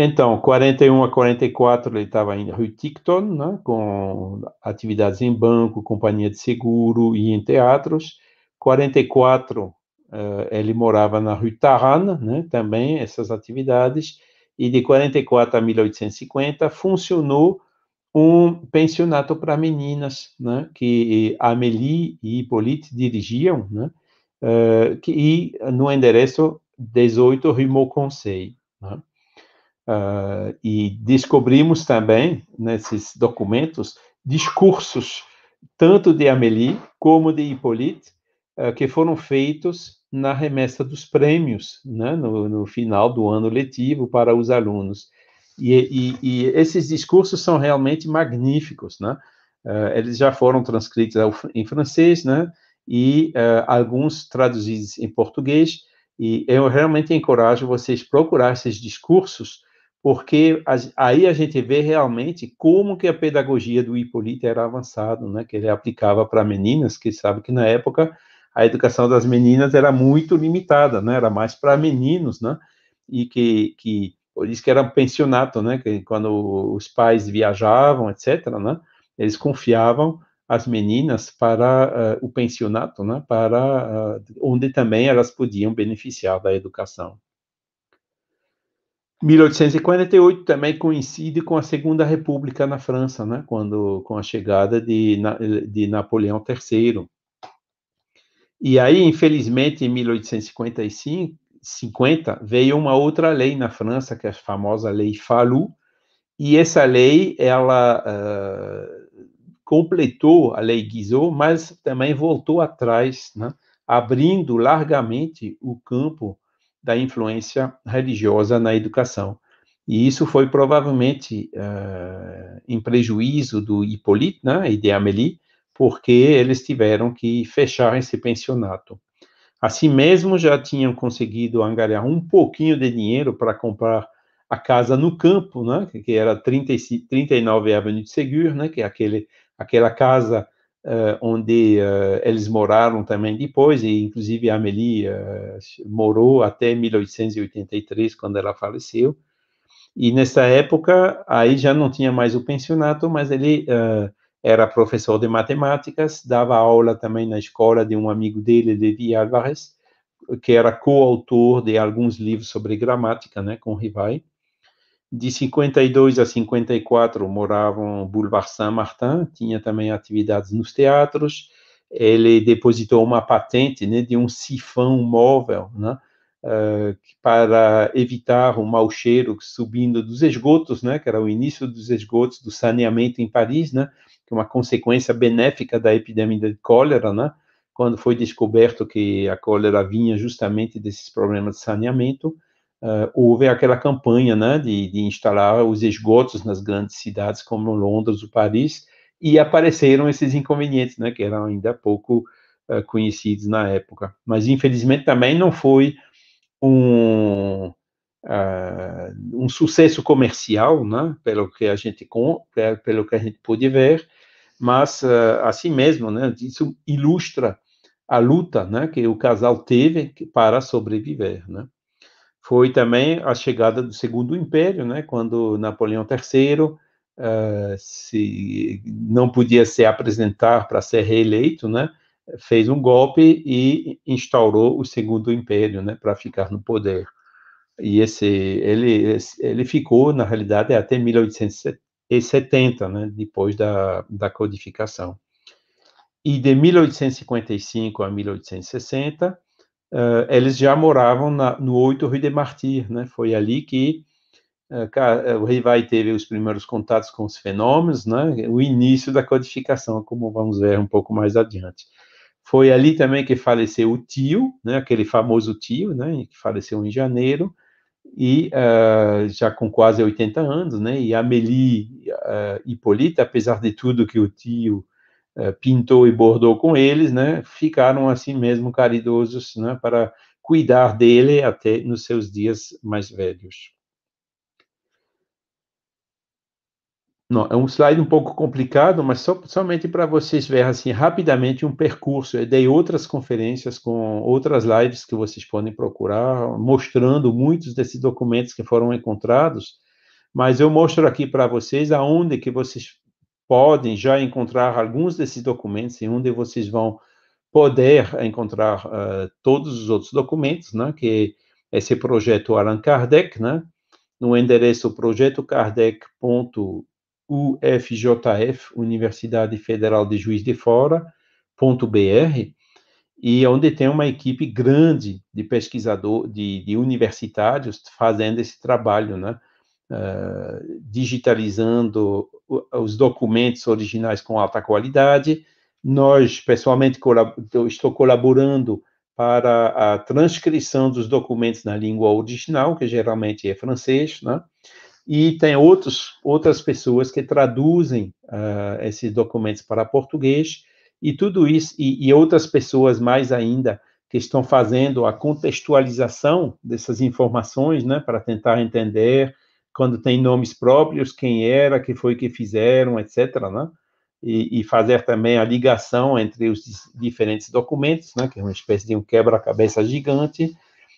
Então, 41 a 44, ele estava em Rue Ticton, né, com atividades em banco, companhia de seguro e em teatros. 44, Uh, eh, ele morava na Rue Taran, né, também essas atividades, e de 44 a 1850 funcionou um pensionato para meninas, né, que Amélie e Hippolyte dirigiam, né, eh, que, e no endereço 18 rimou com 6. Né? Uh, e descobrimos também, nesses documentos, discursos, tanto de Amélie como de Hippolyte, uh, que foram feitos na remessa dos prêmios, né? no, no, final do ano letivo, para os alunos. E, e, e esses discursos são realmente magníficos. Né? Uh, eles já foram transcritos em francês, né? e uh, alguns traduzidos em português. E eu realmente encorajo vocês procurar esses discursos, porque as, aí a gente vê realmente como que a pedagogia do Hipólito era avançada, né? que ele aplicava para meninas, que sabe que na época a educação das meninas era muito limitada, né? era mais para meninos, né? e que, que por isso que era um pensionato, né? que quando os pais viajavam, etc., né? eles confiavam as meninas para uh, o pensionato, né, para uh, onde também elas podiam beneficiar da educação. 1848 também coincide com a Segunda República na França, né, quando com a chegada de, de Napoleão III. E aí, infelizmente, em 1855 veio uma outra lei na França, que é a famosa Lei Falou, e essa lei, ela uh, completou a lei Guizot, mas também voltou atrás, né, abrindo largamente o campo da influência religiosa na educação. E isso foi provavelmente uh, em prejuízo do Hippolyte né, e de Amélie, porque eles tiveram que fechar esse pensionato. Assim mesmo, já tinham conseguido angariar um pouquinho de dinheiro para comprar a casa no campo, né, que era 30, 39 Avenue de Segur, né, que é aquele aquela casa uh, onde uh, eles moraram também depois, e inclusive a Amélie uh, morou até 1883, quando ela faleceu. E nessa época, aí já não tinha mais o pensionato, mas ele era professor de matemáticas, dava aula também na escola de um amigo dele, Levi Álvares, que era coautor de alguns livros sobre gramática, né, com Rivai. De 52 a 54 moravam no Boulevard Saint-Martin, tinha também atividades nos teatros. Ele depositou uma patente né, de um sifão móvel né, uh, para evitar o mau cheiro subindo dos esgotos, né, que era o início dos esgotos do saneamento em Paris, né, que é uma consequência benéfica da epidemia de cólera, né, quando foi descoberto que a cólera vinha justamente desses problemas de saneamento uh, houve aquela campanha né, de, de, instalar os esgotos nas grandes cidades como Londres ou Paris, e apareceram esses inconvenientes, né, que eram ainda pouco uh, conhecidos na época. Mas, infelizmente, também não foi um, Uh, um sucesso comercial, né, pelo que a gente pelo que a gente pôde ver, mas uh, assim mesmo, né, isso ilustra a luta, né, que o casal teve para sobreviver, né foi também a chegada do Segundo Império, né, quando Napoleão III uh, eh, se, não podia se apresentar para ser reeleito, né, fez um golpe e instaurou o Segundo Império né, para ficar no poder. E esse, ele, ele ficou, na realidade, até 1870, né, depois da, da codificação. E de 1855 a 1860, uh, eles já moravam na, no 8 Rue de Martyr, né? Foi ali que uh, o Rivai teve os primeiros contatos com os fenômenos, né? O início da codificação, como vamos ver um pouco mais adiante. Foi ali também que faleceu o tio, né? Aquele famoso tio, né? Que faleceu em janeiro e uh, já com quase 80 anos, né? E Amélie uh, Hippolyte, apesar de tudo que o tio é, pintou e bordou com eles, né, ficaram assim mesmo caridosos, né, para cuidar dele até nos seus dias mais velhos. Não, é um slide um pouco complicado, mas só, somente para vocês verem assim rapidamente um percurso. Eu dei outras conferências com outras lives que vocês podem procurar, mostrando muitos desses documentos que foram encontrados, mas eu mostro aqui para vocês aonde que vocês podem já encontrar alguns desses documentos e onde vocês vão poder encontrar uh, todos os outros documentos, né, que é esse projeto Allan Kardec, né, no endereço projetokardec.ufjf, Universidade Federal de Juiz de Fora, .br, e onde tem uma equipe grande de pesquisador, de, de universitários fazendo esse trabalho, né, eh, digitalizando os documentos originais com alta qualidade. Nós, pessoalmente, estou colaborando para a transcrição dos documentos na língua original, que geralmente é francês, né? e tem outros, outras pessoas que traduzem uh, esses documentos para português, e tudo isso, e, e, outras pessoas mais ainda que estão fazendo a contextualização dessas informações, né, para tentar entender quando tem nomes próprios, quem era, que foi que fizeram, etc., né? E, e, fazer também a ligação entre os diferentes documentos, né, que é uma espécie de um quebra-cabeça gigante.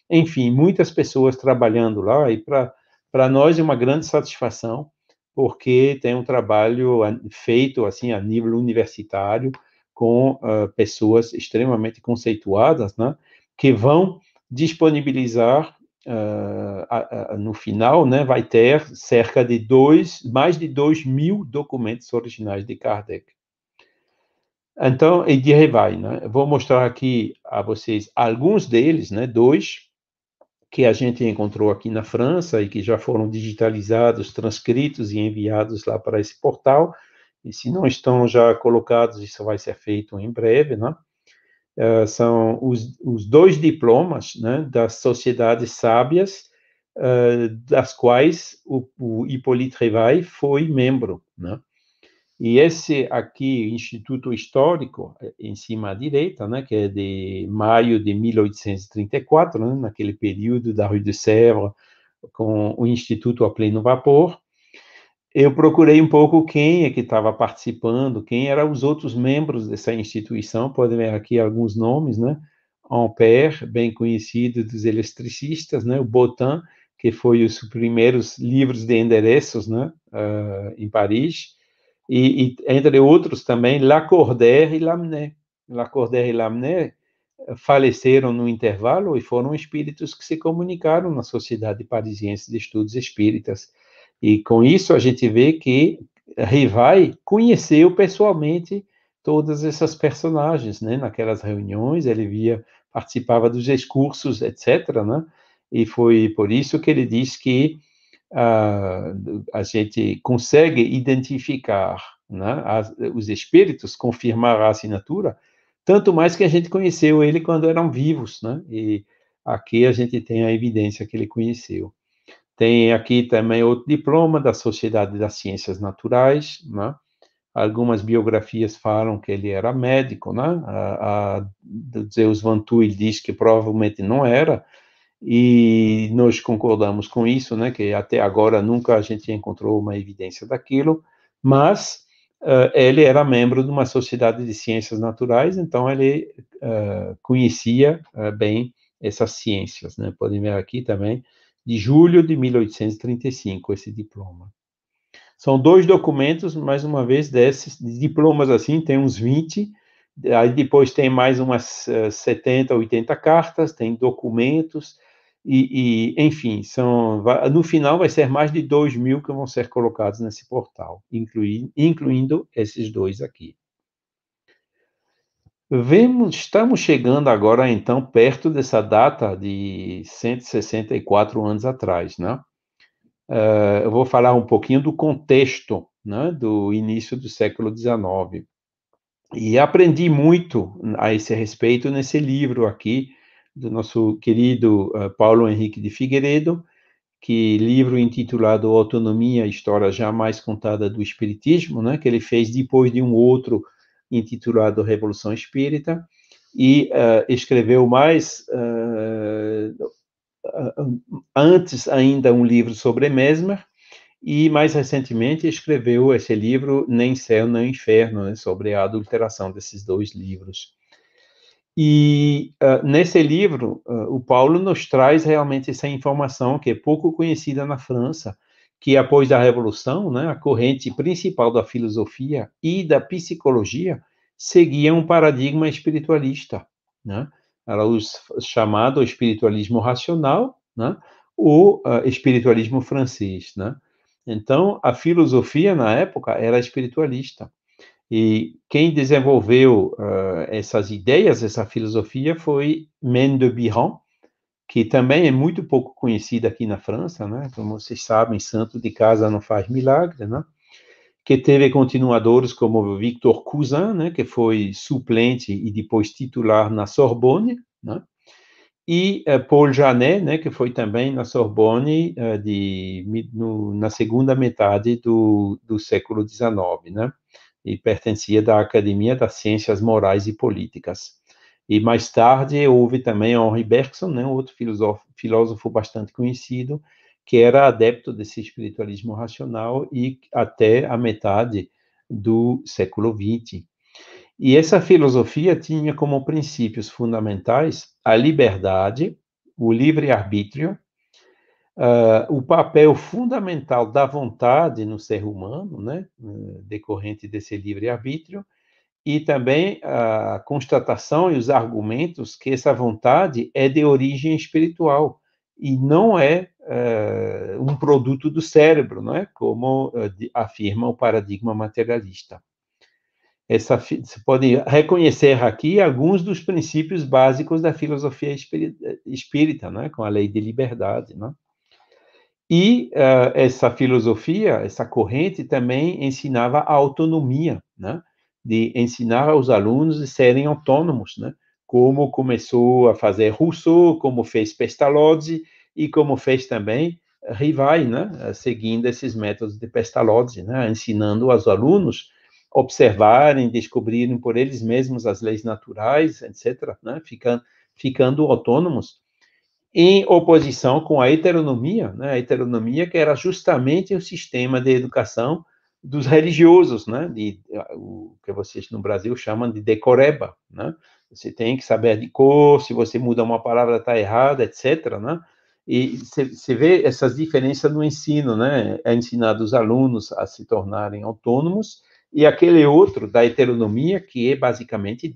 Enfim, muitas pessoas trabalhando lá, e para nós é uma grande satisfação, porque tem um trabalho ah, feito assim a nível universitário com uh, pessoas extremamente conceituadas, né, que vão disponibilizar uh, no final, né, vai ter cerca de dois, mais de dois mil documentos originais de Kardec. Então, e de vai, né? Vou mostrar aqui a vocês alguns deles, né? Dois que a gente encontrou aqui na França e que já foram digitalizados, transcritos e enviados lá para esse portal. E se não estão já colocados, isso vai ser feito em breve, né? Eh, são os, os, dois diplomas né, das sociedades sábias, uh, das quais o, o Hippolyte Rivail foi membro. Né? E esse aqui, Instituto Histórico, eh, em cima à direita, né, que é de maio de 1834, né, naquele período da Rue de Sèvres, com o Instituto a pleno vapor, eu procurei um pouco quem é que estava participando, quem eram os outros membros dessa instituição, podem ver aqui alguns nomes, né? Ampère, bem conhecido dos eletricistas, né? O Botan, que foi os primeiros livros de endereços, né? Uh, em Paris, e, e, entre outros também Lacordaire e Lamennais. Lacordaire e Lamennais faleceram no intervalo e foram espíritos que se comunicaram na Sociedade Parisiense de Estudos Espíritas e com isso a gente vê que Rivai conheceu pessoalmente todas essas personagens, né? Naquelas reuniões ele via, participava dos discursos, etc, né? E foi por isso que ele diz que uh, a gente consegue identificar né, as, os espíritos, confirmar a assinatura, tanto mais que a gente conheceu ele quando eram vivos, né? E aqui a gente tem a evidência que ele conheceu. Tem aqui também outro diploma da Sociedade das Ciências Naturais, né? Algumas biografias falam que ele era médico, né? A, a Zeus Vantui diz que provavelmente não era, e nós concordamos com isso, né? Que até agora nunca a gente encontrou uma evidência daquilo, mas uh, ele era membro de uma sociedade de ciências naturais, então ele uh, conhecia uh, bem essas ciências, né? Podem ver aqui também de julho de 1835, esse diploma. São dois documentos, mais uma vez, desses diplomas assim, tem uns 20, aí depois tem mais umas 70, eh, 80 cartas, tem documentos, e, e, enfim, são, no final vai ser mais de 2 mil que vão ser colocados nesse portal, incluindo, incluindo esses dois aqui. Vemos, estamos chegando agora, então, perto dessa data de 164 anos atrás, né? Uh, eu vou falar um pouquinho do contexto né, do início do século XIX. E aprendi muito a esse respeito nesse livro aqui, do nosso querido uh, Paulo Henrique de Figueiredo, que livro intitulado Autonomia, História Jamais Contada do Espiritismo, né, que ele fez depois de um outro intitulado Revolução Espírita, e uh, escreveu mais uh, antes ainda um livro sobre Mesmer e mais recentemente escreveu esse livro Nem Céu Nem Inferno né, sobre a adulteração desses dois livros. E uh, nesse livro o Paulo nos traz realmente essa informação que é pouco conhecida na França que após a Revolução, né, a corrente principal da filosofia e da psicologia seguia um paradigma espiritualista, né? Era o chamado espiritualismo racional, né? O uh, ah, espiritualismo francês, né? Então, a filosofia na época era espiritualista. E quem desenvolveu uh, essas ideias, essa filosofia, foi Mendel Biron, que também é muito pouco conhecida aqui na França, né? Como vocês sabem, santo de casa não faz milagre, né? Que teve continuadores como Victor Cousin, né? Que foi suplente e depois titular na Sorbonne, né? E eh, Paul Janet, né? Que foi também na Sorbonne eh, de, no, na segunda metade do, do século XIX, né? E pertencia da Academia das Ciências Morais e Políticas. E mais tarde houve também Henri Bergson, né, outro filósofo, filósofo bastante conhecido, que era adepto desse espiritualismo racional e até a metade do século XX. E essa filosofia tinha como princípios fundamentais a liberdade, o livre-arbítrio, uh, o papel fundamental da vontade no ser humano, né, eh, decorrente desse livre-arbítrio, e também a constatação e os argumentos que essa vontade é de origem espiritual e não é uh, um produto do cérebro, não é? Como uh, afirma o paradigma materialista. Essa, você pode reconhecer aqui alguns dos princípios básicos da filosofia eh, espírita, né? com a lei de liberdade. Né? E uh, essa filosofia, essa corrente também ensinava a autonomia, né? de ensinar aos alunos a serem autônomos, né? como começou a fazer Rousseau, como fez Pestalozzi e como fez também Rivai, né? seguindo esses métodos de Pestalozzi, né? ensinando aos alunos observarem, descobrirem por eles mesmos as leis naturais, etc., né? ficando, ficando autônomos, em oposição com a heteronomia, né? a heteronomia que era justamente o sistema de educação dos religiosos, né? De, eh, o que vocês no Brasil chamam de decoreba, né? Você tem que saber de cor, se você muda uma palavra está errada, etc, né? E você vê essas diferenças no ensino, né? É ensinado os alunos a se tornarem autônomos e aquele outro da heteronomia que é basicamente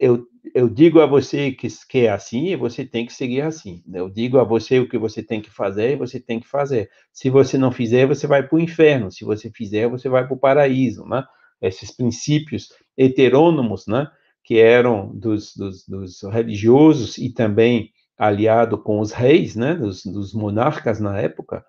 eu, eu digo a você que, que é assim e você tem que seguir assim. Né? Eu digo a você o que você tem que fazer e você tem que fazer. Se você não fizer, você vai para o inferno. Se você fizer, você vai para o paraíso, né? Esses princípios heterônomos, né? Que eram dos, dos, dos religiosos e também aliado com os reis, né? Dos, dos monarcas na época,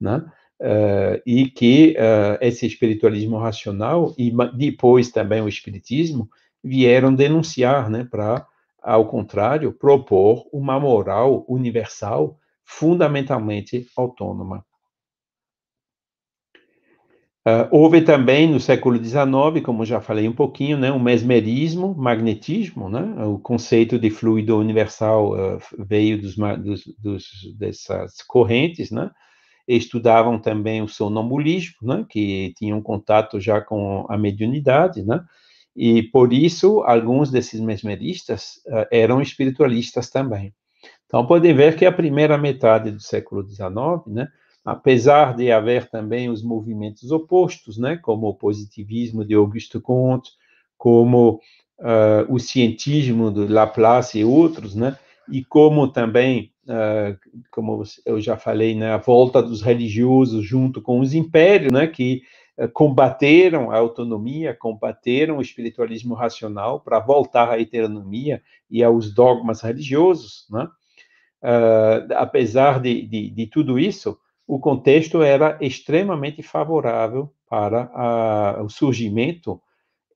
né? Uh, e que uh, esse espiritualismo racional e depois também o espiritismo vieram denunciar, né, para, ao contrário, propor uma moral universal fundamentalmente autônoma. Uh, houve também no século XIX, como já falei um pouquinho, né, um mesmerismo, magnetismo, né, o conceito de fluido universal uh, veio dos, dos, dos, dessas correntes, né, estudavam também o sonambulismo, né, que tinham contato já com a mediunidade, né, e por isso, alguns desses mesmeristas uh, eram espiritualistas também. Então, podem ver que a primeira metade do século XIX, né, apesar de haver também os movimentos opostos, né, como o positivismo de Auguste Comte, como uh, o cientismo de Laplace e outros, né, e como também, uh, como eu já falei, né, a volta dos religiosos junto com os impérios, né, que eh, combateram a autonomia, combateram o espiritualismo racional para voltar à heteronomia e aos dogmas religiosos, né? Uh, apesar de, de, de, tudo isso, o contexto era extremamente favorável para a, o surgimento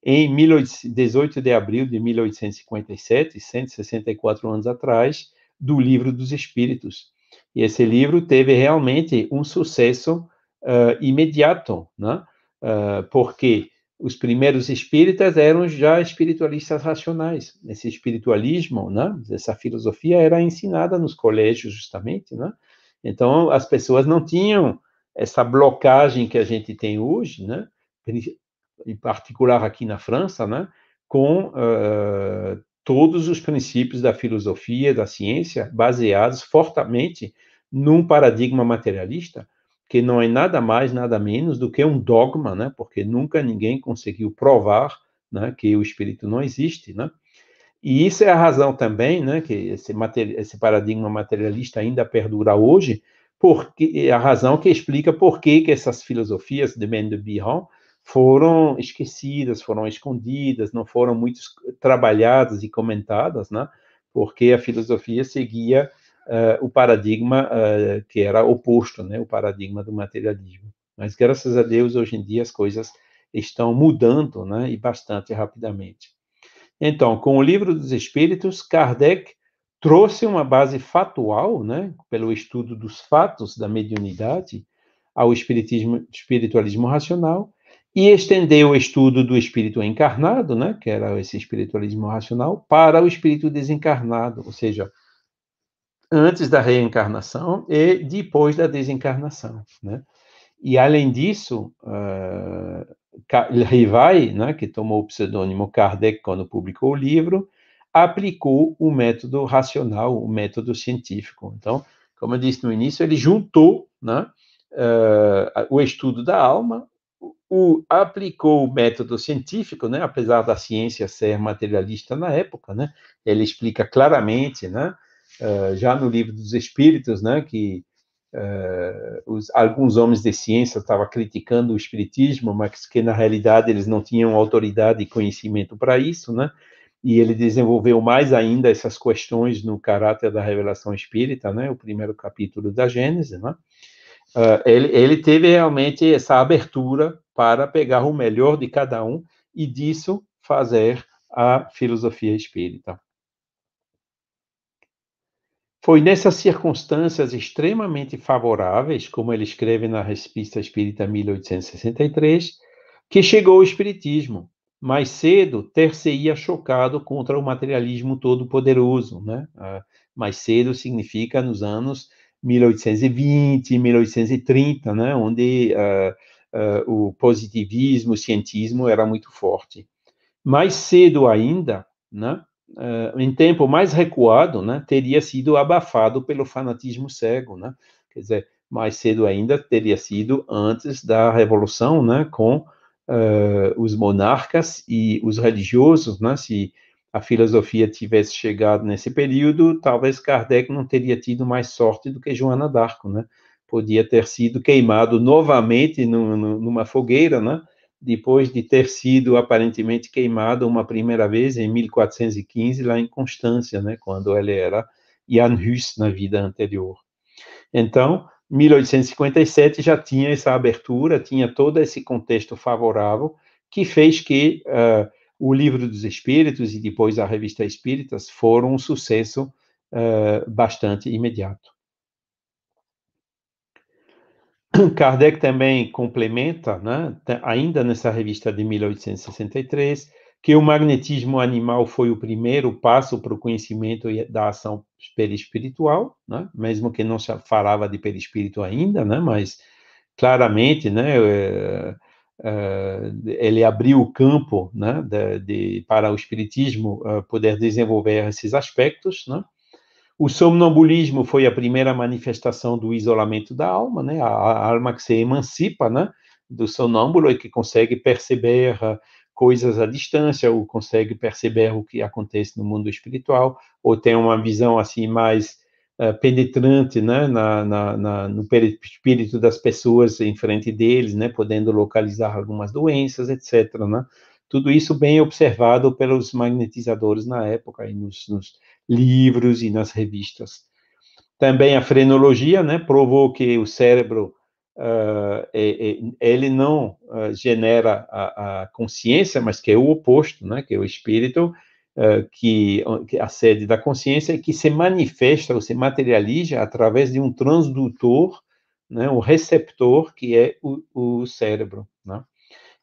em 18 de abril de 1857, 164 anos atrás, do Livro dos Espíritos. E esse livro teve realmente um sucesso uh, imediato, né? Uh, porque os primeiros espíritas eram já espiritualistas racionais. Esse espiritualismo, né? essa filosofia era ensinada nos colégios, justamente. Né? Então, as pessoas não tinham essa blocagem que a gente tem hoje, né? em particular aqui na França, né? com uh, todos os princípios da filosofia, da ciência, baseados fortemente num paradigma materialista que não é nada mais, nada menos do que um dogma, né? porque nunca ninguém conseguiu provar né, que o espírito não existe. Né? E isso é a razão também né, que esse, esse paradigma materialista ainda perdura hoje, porque a razão que explica por que, que essas filosofias de Mendel-Biron foram esquecidas, foram escondidas, não foram muito trabalhadas e comentadas, né? porque a filosofia seguia uh, o paradigma uh, que era oposto, né, o paradigma do materialismo. Mas graças a Deus hoje em dia as coisas estão mudando, né, e bastante rapidamente. Então, com o livro dos Espíritos, Kardec trouxe uma base factual, né, pelo estudo dos fatos da mediunidade ao espiritismo, espiritualismo racional e estendeu o estudo do espírito encarnado, né, que era esse espiritualismo racional, para o espírito desencarnado, ou seja, antes da reencarnação e depois da desencarnação, né? E além disso, uh, Rivai, né, que tomou o pseudônimo Kardec quando publicou o livro, aplicou o método racional, o método científico. Então, como eu disse no início, ele juntou né, uh, o estudo da alma, o, aplicou o método científico, né, apesar da ciência ser materialista na época, né, ele explica claramente, né, eh, já no livro dos Espíritos, né, que uh, os, alguns homens de ciência estavam criticando o Espiritismo, mas que na realidade eles não tinham autoridade e conhecimento para isso, né? E ele desenvolveu mais ainda essas questões no caráter da revelação espírita, né? O primeiro capítulo da Gênesis, né? Uh, ele, ele teve realmente essa abertura para pegar o melhor de cada um e disso fazer a filosofia espírita. Foi nessas circunstâncias extremamente favoráveis, como ele escreve na Respista Espírita 1863, que chegou o Espiritismo. Mais cedo, ter-se-ia chocado contra o materialismo todo-poderoso. Né? Ah, mais cedo significa nos anos 1820, 1830, né? onde uh, uh, o positivismo, o cientismo era muito forte. Mais cedo ainda, né? uh, em tempo mais recuado, né, teria sido abafado pelo fanatismo cego, né? Quer dizer, mais cedo ainda teria sido antes da revolução, né, com uh, os monarcas e os religiosos, né? Se a filosofia tivesse chegado nesse período, talvez Kardec não teria tido mais sorte do que Joana d'Arco, né? Podia ter sido queimado novamente numa fogueira, né? depois de ter sido aparentemente queimado uma primeira vez em 1415 lá em Constância, né, quando ele era Jan Hus na vida anterior. Então, 1857 já tinha essa abertura, tinha todo esse contexto favorável que fez que uh, o Livro dos Espíritos e depois a Revista Espíritas foram um sucesso uh, bastante imediato. [clears throat] Kardec também complementa, né, ainda nessa revista de 1863, que o magnetismo animal foi o primeiro passo para o conhecimento da ação perispiritual, né, mesmo que não se falava de perispírito ainda, né, mas claramente né, eh, eh, ele abriu o campo né, de, de, para o espiritismo eh, poder desenvolver esses aspectos. Né, o somnambulismo foi a primeira manifestação do isolamento da alma, né? A alma que se emancipa, né? Do sonâmbulo e que consegue perceber ah, coisas à distância, ou consegue perceber o que acontece no mundo espiritual, ou tem uma visão assim mais uh, penetrante, né? Na, na, na, no espírito das pessoas em frente deles, né? Podendo localizar algumas doenças, etc. Né? Tudo isso bem observado pelos magnetizadores na época e nos, nos livros e nas revistas. Também a frenologia né, provou que o cérebro uh, é, é, ele não uh, genera a, a, consciência, mas que é o oposto, né, que é o espírito, uh, que, que a sede da consciência, que se manifesta ou se materializa através de um transdutor, né, um receptor, que é o, o cérebro. Né?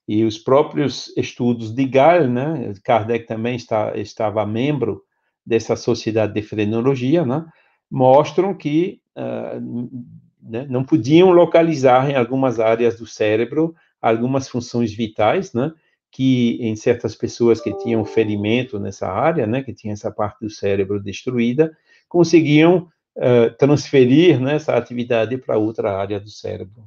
E os próprios estudos de Gall, né, Kardec também está, estava membro dessa sociedade de frenologia, né, mostram que uh, né, não podiam localizar em algumas áreas do cérebro algumas funções vitais, né, que em certas pessoas que tinham ferimento nessa área, né, que tinha essa parte do cérebro destruída, conseguiam uh, transferir né, essa atividade para outra área do cérebro,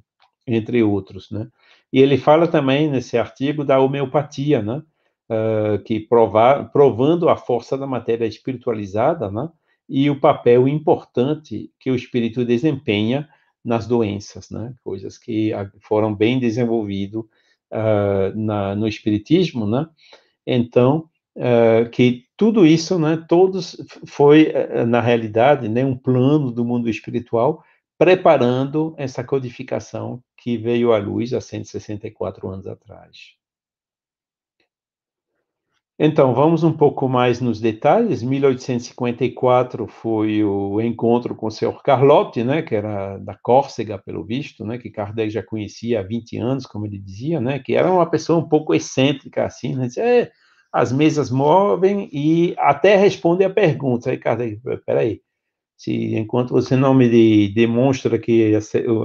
entre outros, né. E ele fala também nesse artigo da homeopatia, né, uh, que provar, provando a força da matéria espiritualizada, né? E o papel importante que o espírito desempenha nas doenças, né? Coisas que foram bem desenvolvidas uh, na, no espiritismo, né? Então, uh, que tudo isso, né? Todos foi na realidade, né? Um plano do mundo espiritual preparando essa codificação que veio à luz há 164 anos atrás. Então, vamos um pouco mais nos detalhes. 1854 foi o encontro com o senhor Carlotti, né, que era da Córcega, pelo visto, né, que Kardec já conhecia há 20 anos, como ele dizia, né, que era uma pessoa um pouco excêntrica, assim, né, dizia, é, as mesas movem e até responde a pergunta. Aí Kardec, peraí, se enquanto você não me demonstra que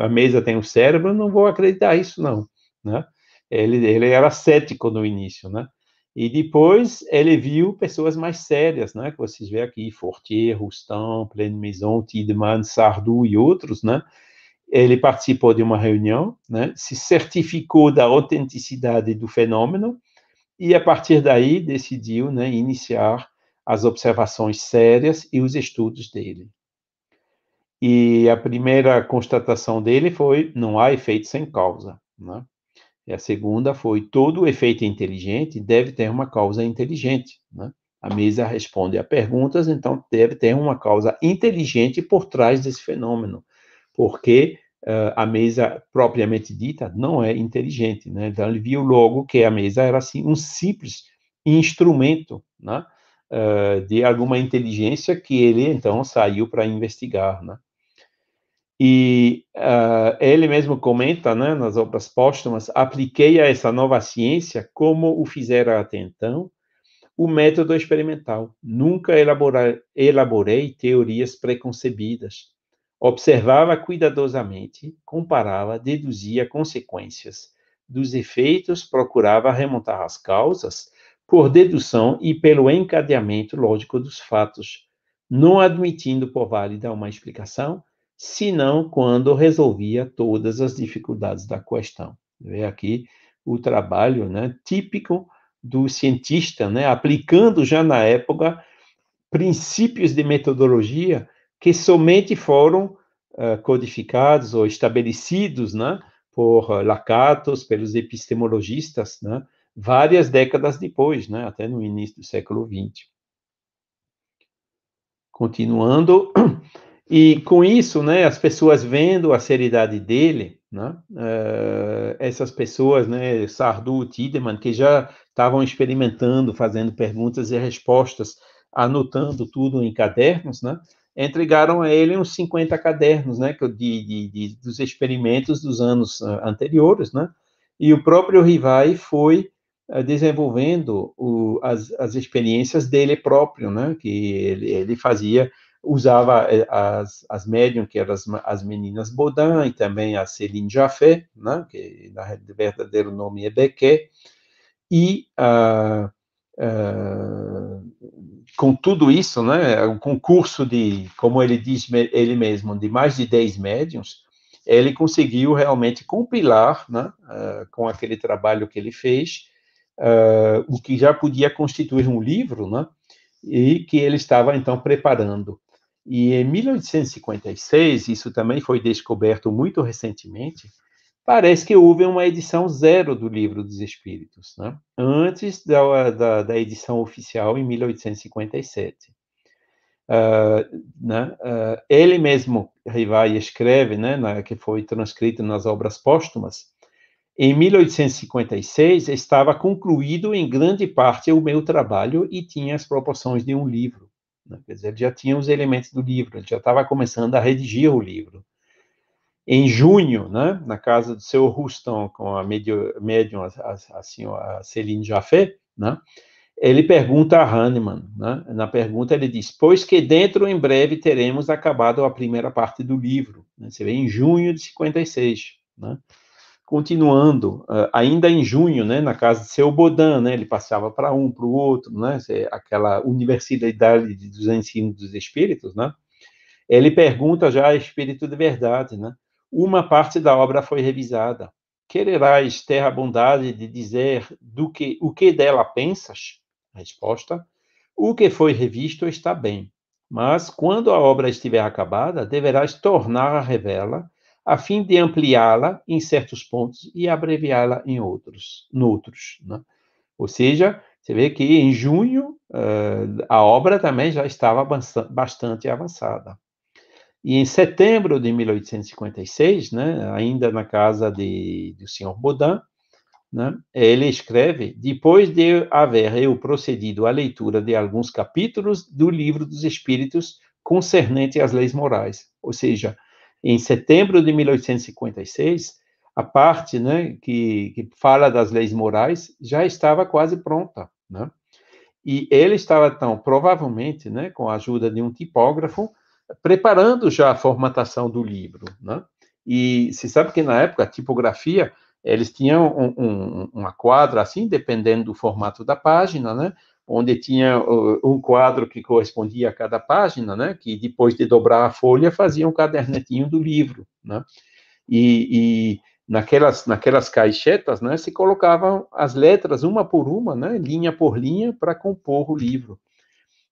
a mesa tem um cérebro, não vou acreditar isso, não, né. Ele, ele era cético no início, né. E depois ele viu pessoas mais sérias, né, que vocês vê aqui, Fortier, Roustan, Pleine Maison, Tiedemann, Sardou e outros, né? Ele participou de uma reunião, né, se certificou da autenticidade do fenômeno e a partir daí decidiu, né, iniciar as observações sérias e os estudos dele. E a primeira constatação dele foi não há efeito sem causa, né? E a segunda foi: todo efeito inteligente deve ter uma causa inteligente. Né? A mesa responde a perguntas, então deve ter uma causa inteligente por trás desse fenômeno, porque uh, a mesa propriamente dita não é inteligente. Né? Então ele viu logo que a mesa era assim, um simples instrumento né? uh, de alguma inteligência que ele então saiu para investigar. Né? E uh, ele mesmo comenta né, nas obras póstumas: apliquei a essa nova ciência, como o fizera até então, o método experimental. Nunca elaborei, elaborei teorias preconcebidas. Observava cuidadosamente, comparava, deduzia consequências dos efeitos, procurava remontar as causas por dedução e pelo encadeamento lógico dos fatos, não admitindo por válida uma explicação senão quando resolvia todas as dificuldades da questão. Vê aqui o trabalho né, típico do cientista, né, aplicando já na época princípios de metodologia que somente foram uh, codificados ou estabelecidos né, por Lacatos pelos epistemologistas, né, várias décadas depois, né, até no início do século XX. Continuando, e com isso, né, as pessoas vendo a seriedade dele, né, uh, essas pessoas, né, Sardu, Tiedemann, que já estavam experimentando, fazendo perguntas e respostas, anotando tudo em cadernos, né, entregaram a ele uns 50 cadernos, né, de, de, de dos experimentos dos anos eh, anteriores, né, e o próprio Rivai foi eh, desenvolvendo o, as, as experiências dele próprio, né, que ele, ele fazia usava eh, as, as médium, que eram as, as meninas Baudin, e também a Céline Jaffé, né, que na verdadeiro nome é Bequet, e uh, uh, com tudo isso, né, é um concurso de, como ele diz ele mesmo, de mais de 10 médiums, ele conseguiu realmente compilar, né, uh, com aquele trabalho que ele fez, o que já podia constituir um livro, né, e que ele estava então preparando. E em 1856, isso também foi descoberto muito recentemente, parece que houve uma edição zero do Livro dos Espíritos, né? antes da, da, da, edição oficial em 1857. Uh, ah, né? uh, ele mesmo, Rivai, escreve, né, na, que foi transcrito nas obras póstumas, em 1856 estava concluído em grande parte o meu trabalho e tinha as proporções de um livro. Né? Quer dizer, ele já tinha os elementos do livro, ele já estava começando a redigir o livro. Em junho, né, na casa do seu Ruston, com a médium, a, a, a senhora Celine Jaffé, né, ele pergunta a Hahnemann, né? na pergunta ele diz, pois que dentro em breve teremos acabado a primeira parte do livro, né? seria é em junho de 56, né? continuando, ainda em junho, né, na casa de seu Bodan, né, ele passava para um, para o outro, né, aquela universalidade dos ensinos dos espíritos, né, ele pergunta já a Espírito de Verdade, né, uma parte da obra foi revisada. Quererás ter a bondade de dizer do que o que dela pensas? Resposta: O que foi revisto está bem, mas quando a obra estiver acabada, deverás tornar a revela a fim de ampliá-la em certos pontos e abreviá-la em outros, noutros. Né? Ou seja, você vê que em junho uh, a obra também já estava bastante avançada. E em setembro de 1856, né, ainda na casa de, do senhor Baudin, né, ele escreve: depois de haver eu procedido à leitura de alguns capítulos do livro dos Espíritos concernente às leis morais, ou seja, em setembro de 1856, a parte né, que, que, fala das leis morais já estava quase pronta, né? E ele estava, então, provavelmente, né, com a ajuda de um tipógrafo, preparando já a formatação do livro, né? E se sabe que na época a tipografia eles tinham um, um, uma quadra assim, dependendo do formato da página, né? onde tinha uh, um quadro que correspondia a cada página, né? Que depois de dobrar a folha fazia um cadernetinho do livro, né? E, e naquelas naquelas caixetas, né? Se colocavam as letras uma por uma, né? Linha por linha para compor o livro.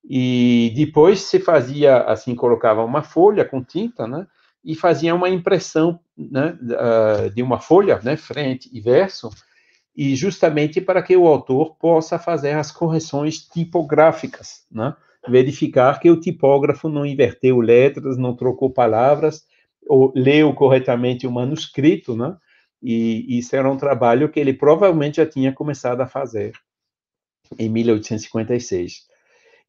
E depois se fazia assim, colocava uma folha com tinta, né? E fazia uma impressão, né? Uh, de uma folha, né? Frente e verso e justamente para que o autor possa fazer as correções tipográficas, né? verificar que o tipógrafo não inverteu letras, não trocou palavras, ou leu corretamente o manuscrito, né? E isso era um trabalho que ele provavelmente já tinha começado a fazer em 1856.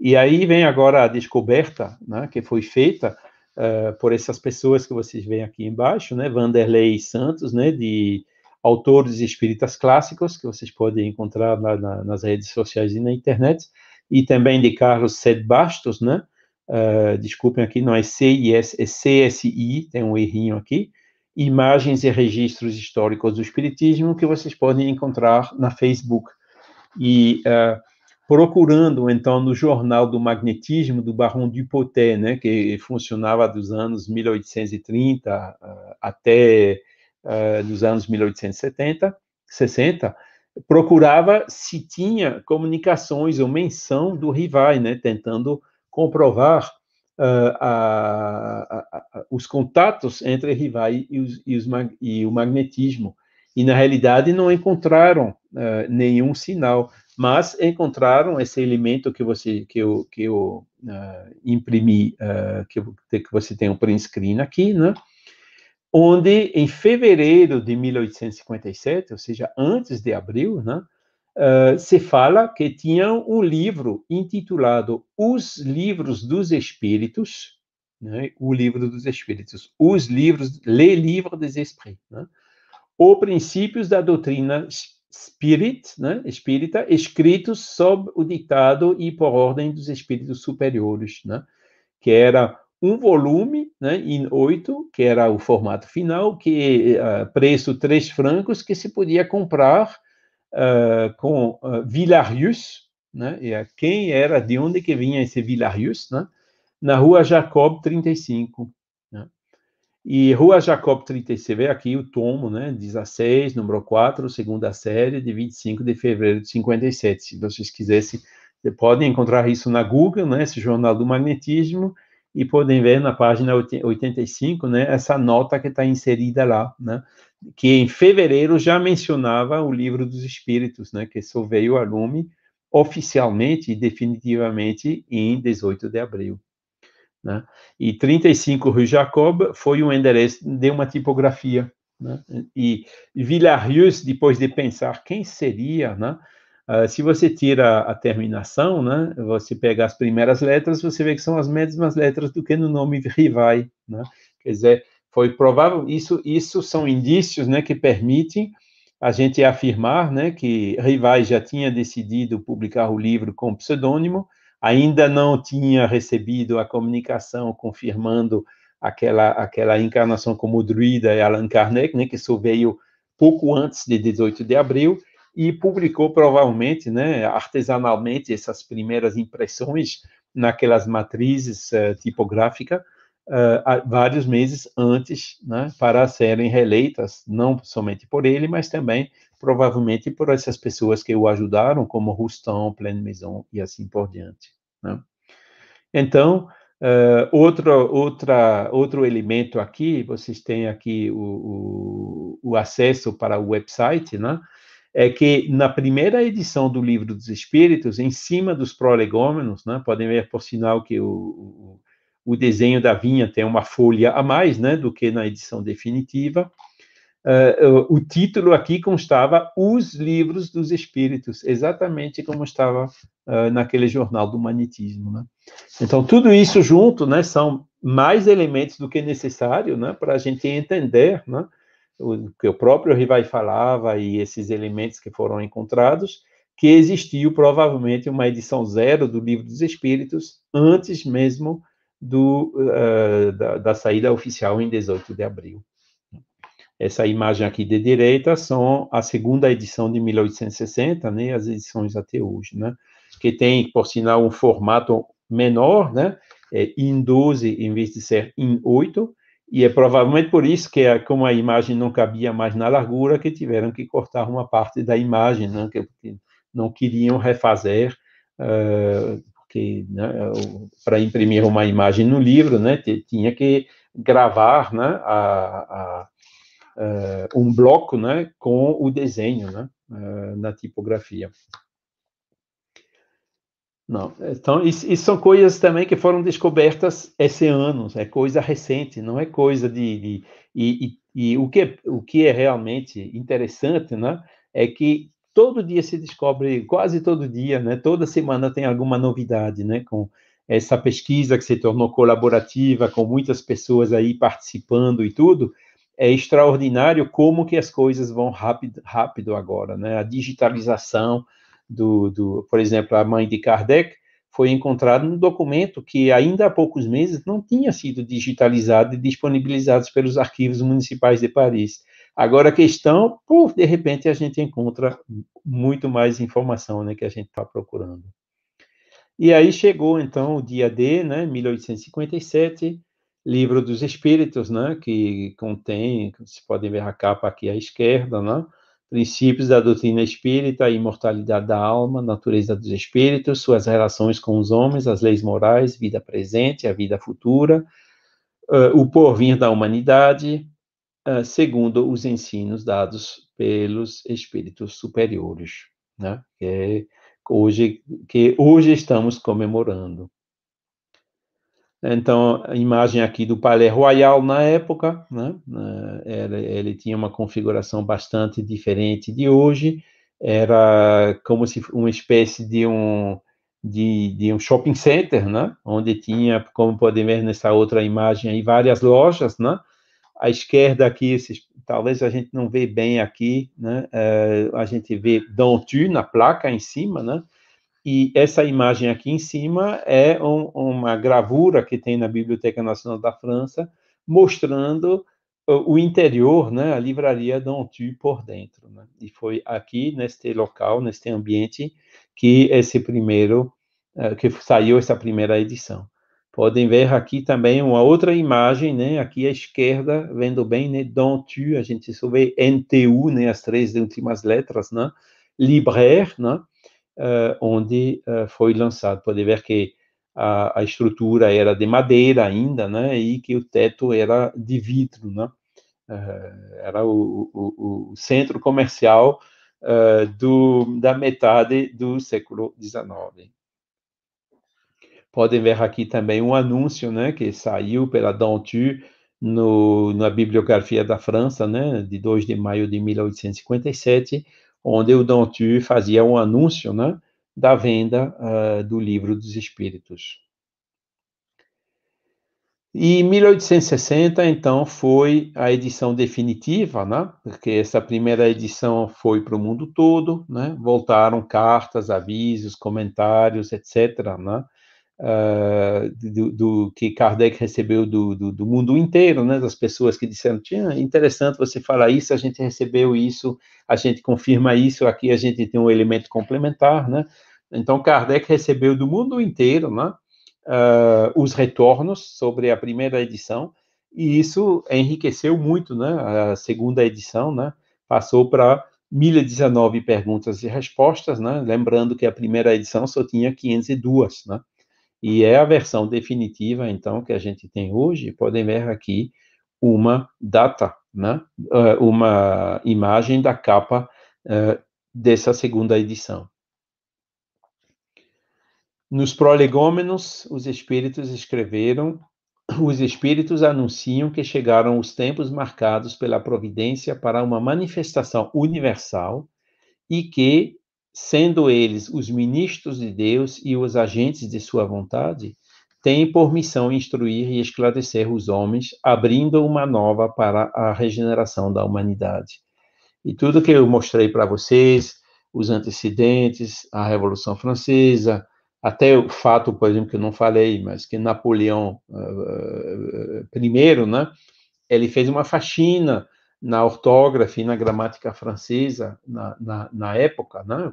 E aí vem agora a descoberta, né, que foi feita uh, por essas pessoas que vocês veem aqui embaixo, né, Vanderlei Santos, né, de autores espíritas clássicos, que vocês podem encontrar na, nas redes sociais e na internet, e também de Carlos Sed Bastos, né? Uh, desculpem aqui, não é C-I-S, é CSI, tem um errinho aqui, Imagens e Registros Históricos do Espiritismo, que vocês podem encontrar na Facebook. E uh, procurando, então, no Jornal do Magnetismo do Barão Dupotet, né, que funcionava dos anos 1830 uh, eh, até uh, eh, dos anos 1870, 60, procurava se tinha comunicações ou menção do rival, né, tentando comprovar uh, a, a, a, os contatos entre Rivai e, os, e, os, e, o magnetismo. E, na realidade, não encontraram uh, nenhum sinal, mas encontraram esse elemento que você que eu, que eu uh, imprimi, que, que você tem o um print screen aqui, né? onde em fevereiro de 1857, ou seja, antes de abril, né, uh, se fala que tinha um livro intitulado Os Livros dos Espíritos, né, o livro dos Espíritos, os livros, Le Livre des Esprits, né, ou Princípios da Doutrina Spirit, né, espírita, escritos sob o ditado e por ordem dos Espíritos Superiores, né, que era um volume né, em oito, que era o formato final, que uh, preço três francos, que se podia comprar uh, com uh, Villarius, né, e a quem era, de onde que vinha esse Villarius, né, na rua Jacob 35. Né. E rua Jacob 35, vê aqui o tomo, né, 16, número 4, segunda série, de 25 de fevereiro de 57, se vocês quisessem, podem encontrar isso na Google, né, esse jornal do magnetismo, e podem ver na página 85, né, essa nota que está inserida lá, né, que em fevereiro já mencionava o livro dos Espíritos, né, que só veio a lume oficialmente e definitivamente em 18 de abril. Né? E 35 Rue Jacob foi um endereço de uma tipografia. Né? E Villarius, depois de pensar quem seria, né? Ah, se você tira a terminação, né, você pega as primeiras letras, você vê que são as mesmas letras do que no nome Rivai, né? Quer dizer, foi provável, isso, isso são indícios, né, que permitem a gente afirmar, né, que Rivai já tinha decidido publicar o livro com pseudônimo, ainda não tinha recebido a comunicação confirmando aquela aquela encarnação como druida e Allan Kardec, né, que só veio pouco antes de 18 de abril, e publicou provavelmente, né, artesanalmente essas primeiras impressões naquelas matrizes uh, eh, tipográficas uh, eh, vários meses antes, né, para serem releitas não somente por ele, mas também provavelmente por essas pessoas que o ajudaram, como Rustão, Pleine Maison e assim por diante. Né. Então, Uh, outro, outra, outro elemento aqui, vocês têm aqui o, o, o acesso para o website, né? é que na primeira edição do Livro dos Espíritos, em cima dos prolegômenos, né, podem ver por sinal que o, o desenho da vinha tem uma folha a mais né, do que na edição definitiva, Uh, o título aqui constava Os Livros dos Espíritos, exatamente como estava uh, naquele jornal do Magnetismo. Né? Então, tudo isso junto né, são mais elementos do que necessário né, para a gente entender né, o que o próprio Rivai falava e esses elementos que foram encontrados, que existiu provavelmente uma edição zero do Livro dos Espíritos antes mesmo do, uh, da, da, saída oficial em 18 de abril. Essa imagem aqui de direita são a segunda edição de 1860, né, as edições até hoje, né, que tem, por sinal, um formato menor, né, é, em 12 em vez de ser em 8, e é provavelmente por isso que, como a imagem não cabia mais na largura, que tiveram que cortar uma parte da imagem, né, que, não queriam refazer, uh, né, para imprimir uma imagem no livro, né, tinha que gravar né, a, a, eh, um bloco né, com o desenho né, eh, na tipografia. Não, então isso, isso, são coisas também que foram descobertas esse ano, é coisa recente, não é coisa de, de e, e, e, o que é, o que é realmente interessante, né, é que todo dia se descobre, quase todo dia, né, toda semana tem alguma novidade, né, com essa pesquisa que se tornou colaborativa, com muitas pessoas aí participando e tudo, é extraordinário como que as coisas vão rápido, rápido agora, né, a digitalização do, do, por exemplo, a mãe de Kardec, foi encontrado um documento que ainda há poucos meses não tinha sido digitalizado e disponibilizado pelos arquivos municipais de Paris. Agora a questão, por de repente a gente encontra muito mais informação né, que a gente está procurando. E aí chegou então o dia D, né, 1857, livro dos Espíritos, né, que contém, vocês podem ver a capa aqui à esquerda, né, princípios da doutrina espírita, a imortalidade da alma, natureza dos espíritos, suas relações com os homens, as leis morais, vida presente, a vida futura, uh, o porvir da humanidade, uh, segundo os ensinos dados pelos espíritos superiores, né? que, é hoje, que hoje estamos comemorando. Então, a imagem aqui do Palais Royal na época, né? né ele, ele tinha uma configuração bastante diferente de hoje, era como se uma espécie de um, de, de um shopping center, né? onde tinha, como podem ver nessa outra imagem aí, várias lojas, né? à esquerda aqui, esses, talvez a gente não vê bem aqui, né? Eh, a gente vê Dantu na placa em cima, né? E essa imagem aqui em cima é um, uma gravura que tem na Biblioteca Nacional da França, mostrando o interior, né, a livraria Dantu por dentro. Né? E foi aqui, neste local, neste ambiente, que esse primeiro, eh, que saiu essa primeira edição. Podem ver aqui também uma outra imagem, né, aqui à esquerda, vendo bem, né, Dantu, a gente só vê NTU, né, as três últimas letras, né, Libraire, né, uh, onde uh, foi lançado. Pode ver que a, a, estrutura era de madeira ainda, né, e que o teto era de vidro, né, uh, era o, o, o, centro comercial do, da metade do século XIX. Podem ver aqui também um anúncio, né, que saiu pela Dantu, no, na bibliografia da França, né, de 2 de maio de 1857, onde o Don fazia um anúncio né, da venda uh, do Livro dos Espíritos. E 1860, então, foi a edição definitiva, né? porque essa primeira edição foi para o mundo todo, né? voltaram cartas, avisos, comentários, etc., né? Uh, do, do, que Kardec recebeu do, do, do, mundo inteiro, né, das pessoas que disseram, tinha é interessante você falar isso, a gente recebeu isso, a gente confirma isso, aqui a gente tem um elemento complementar, né, então Kardec recebeu do mundo inteiro, né, uh, os retornos sobre a primeira edição, e isso enriqueceu muito, né, a segunda edição, né, passou para 1019 perguntas e respostas, né, lembrando que a primeira edição só tinha 502, né, e é a versão definitiva, então, que a gente tem hoje. Podem ver aqui uma data, né? Eh, uma imagem da capa uh, dessa segunda edição. Nos prolegômenos, os espíritos escreveram: os espíritos anunciam que chegaram os tempos marcados pela providência para uma manifestação universal e que sendo eles os ministros de Deus e os agentes de sua vontade, têm por missão instruir e esclarecer os homens, abrindo uma nova para a regeneração da humanidade. E tudo que eu mostrei para vocês, os antecedentes, a Revolução Francesa, até o fato, por exemplo, que eu não falei, mas que Napoleão uh, primeiro, né, ele fez uma faxina na ortografia e na gramática francesa na, na, na época, né?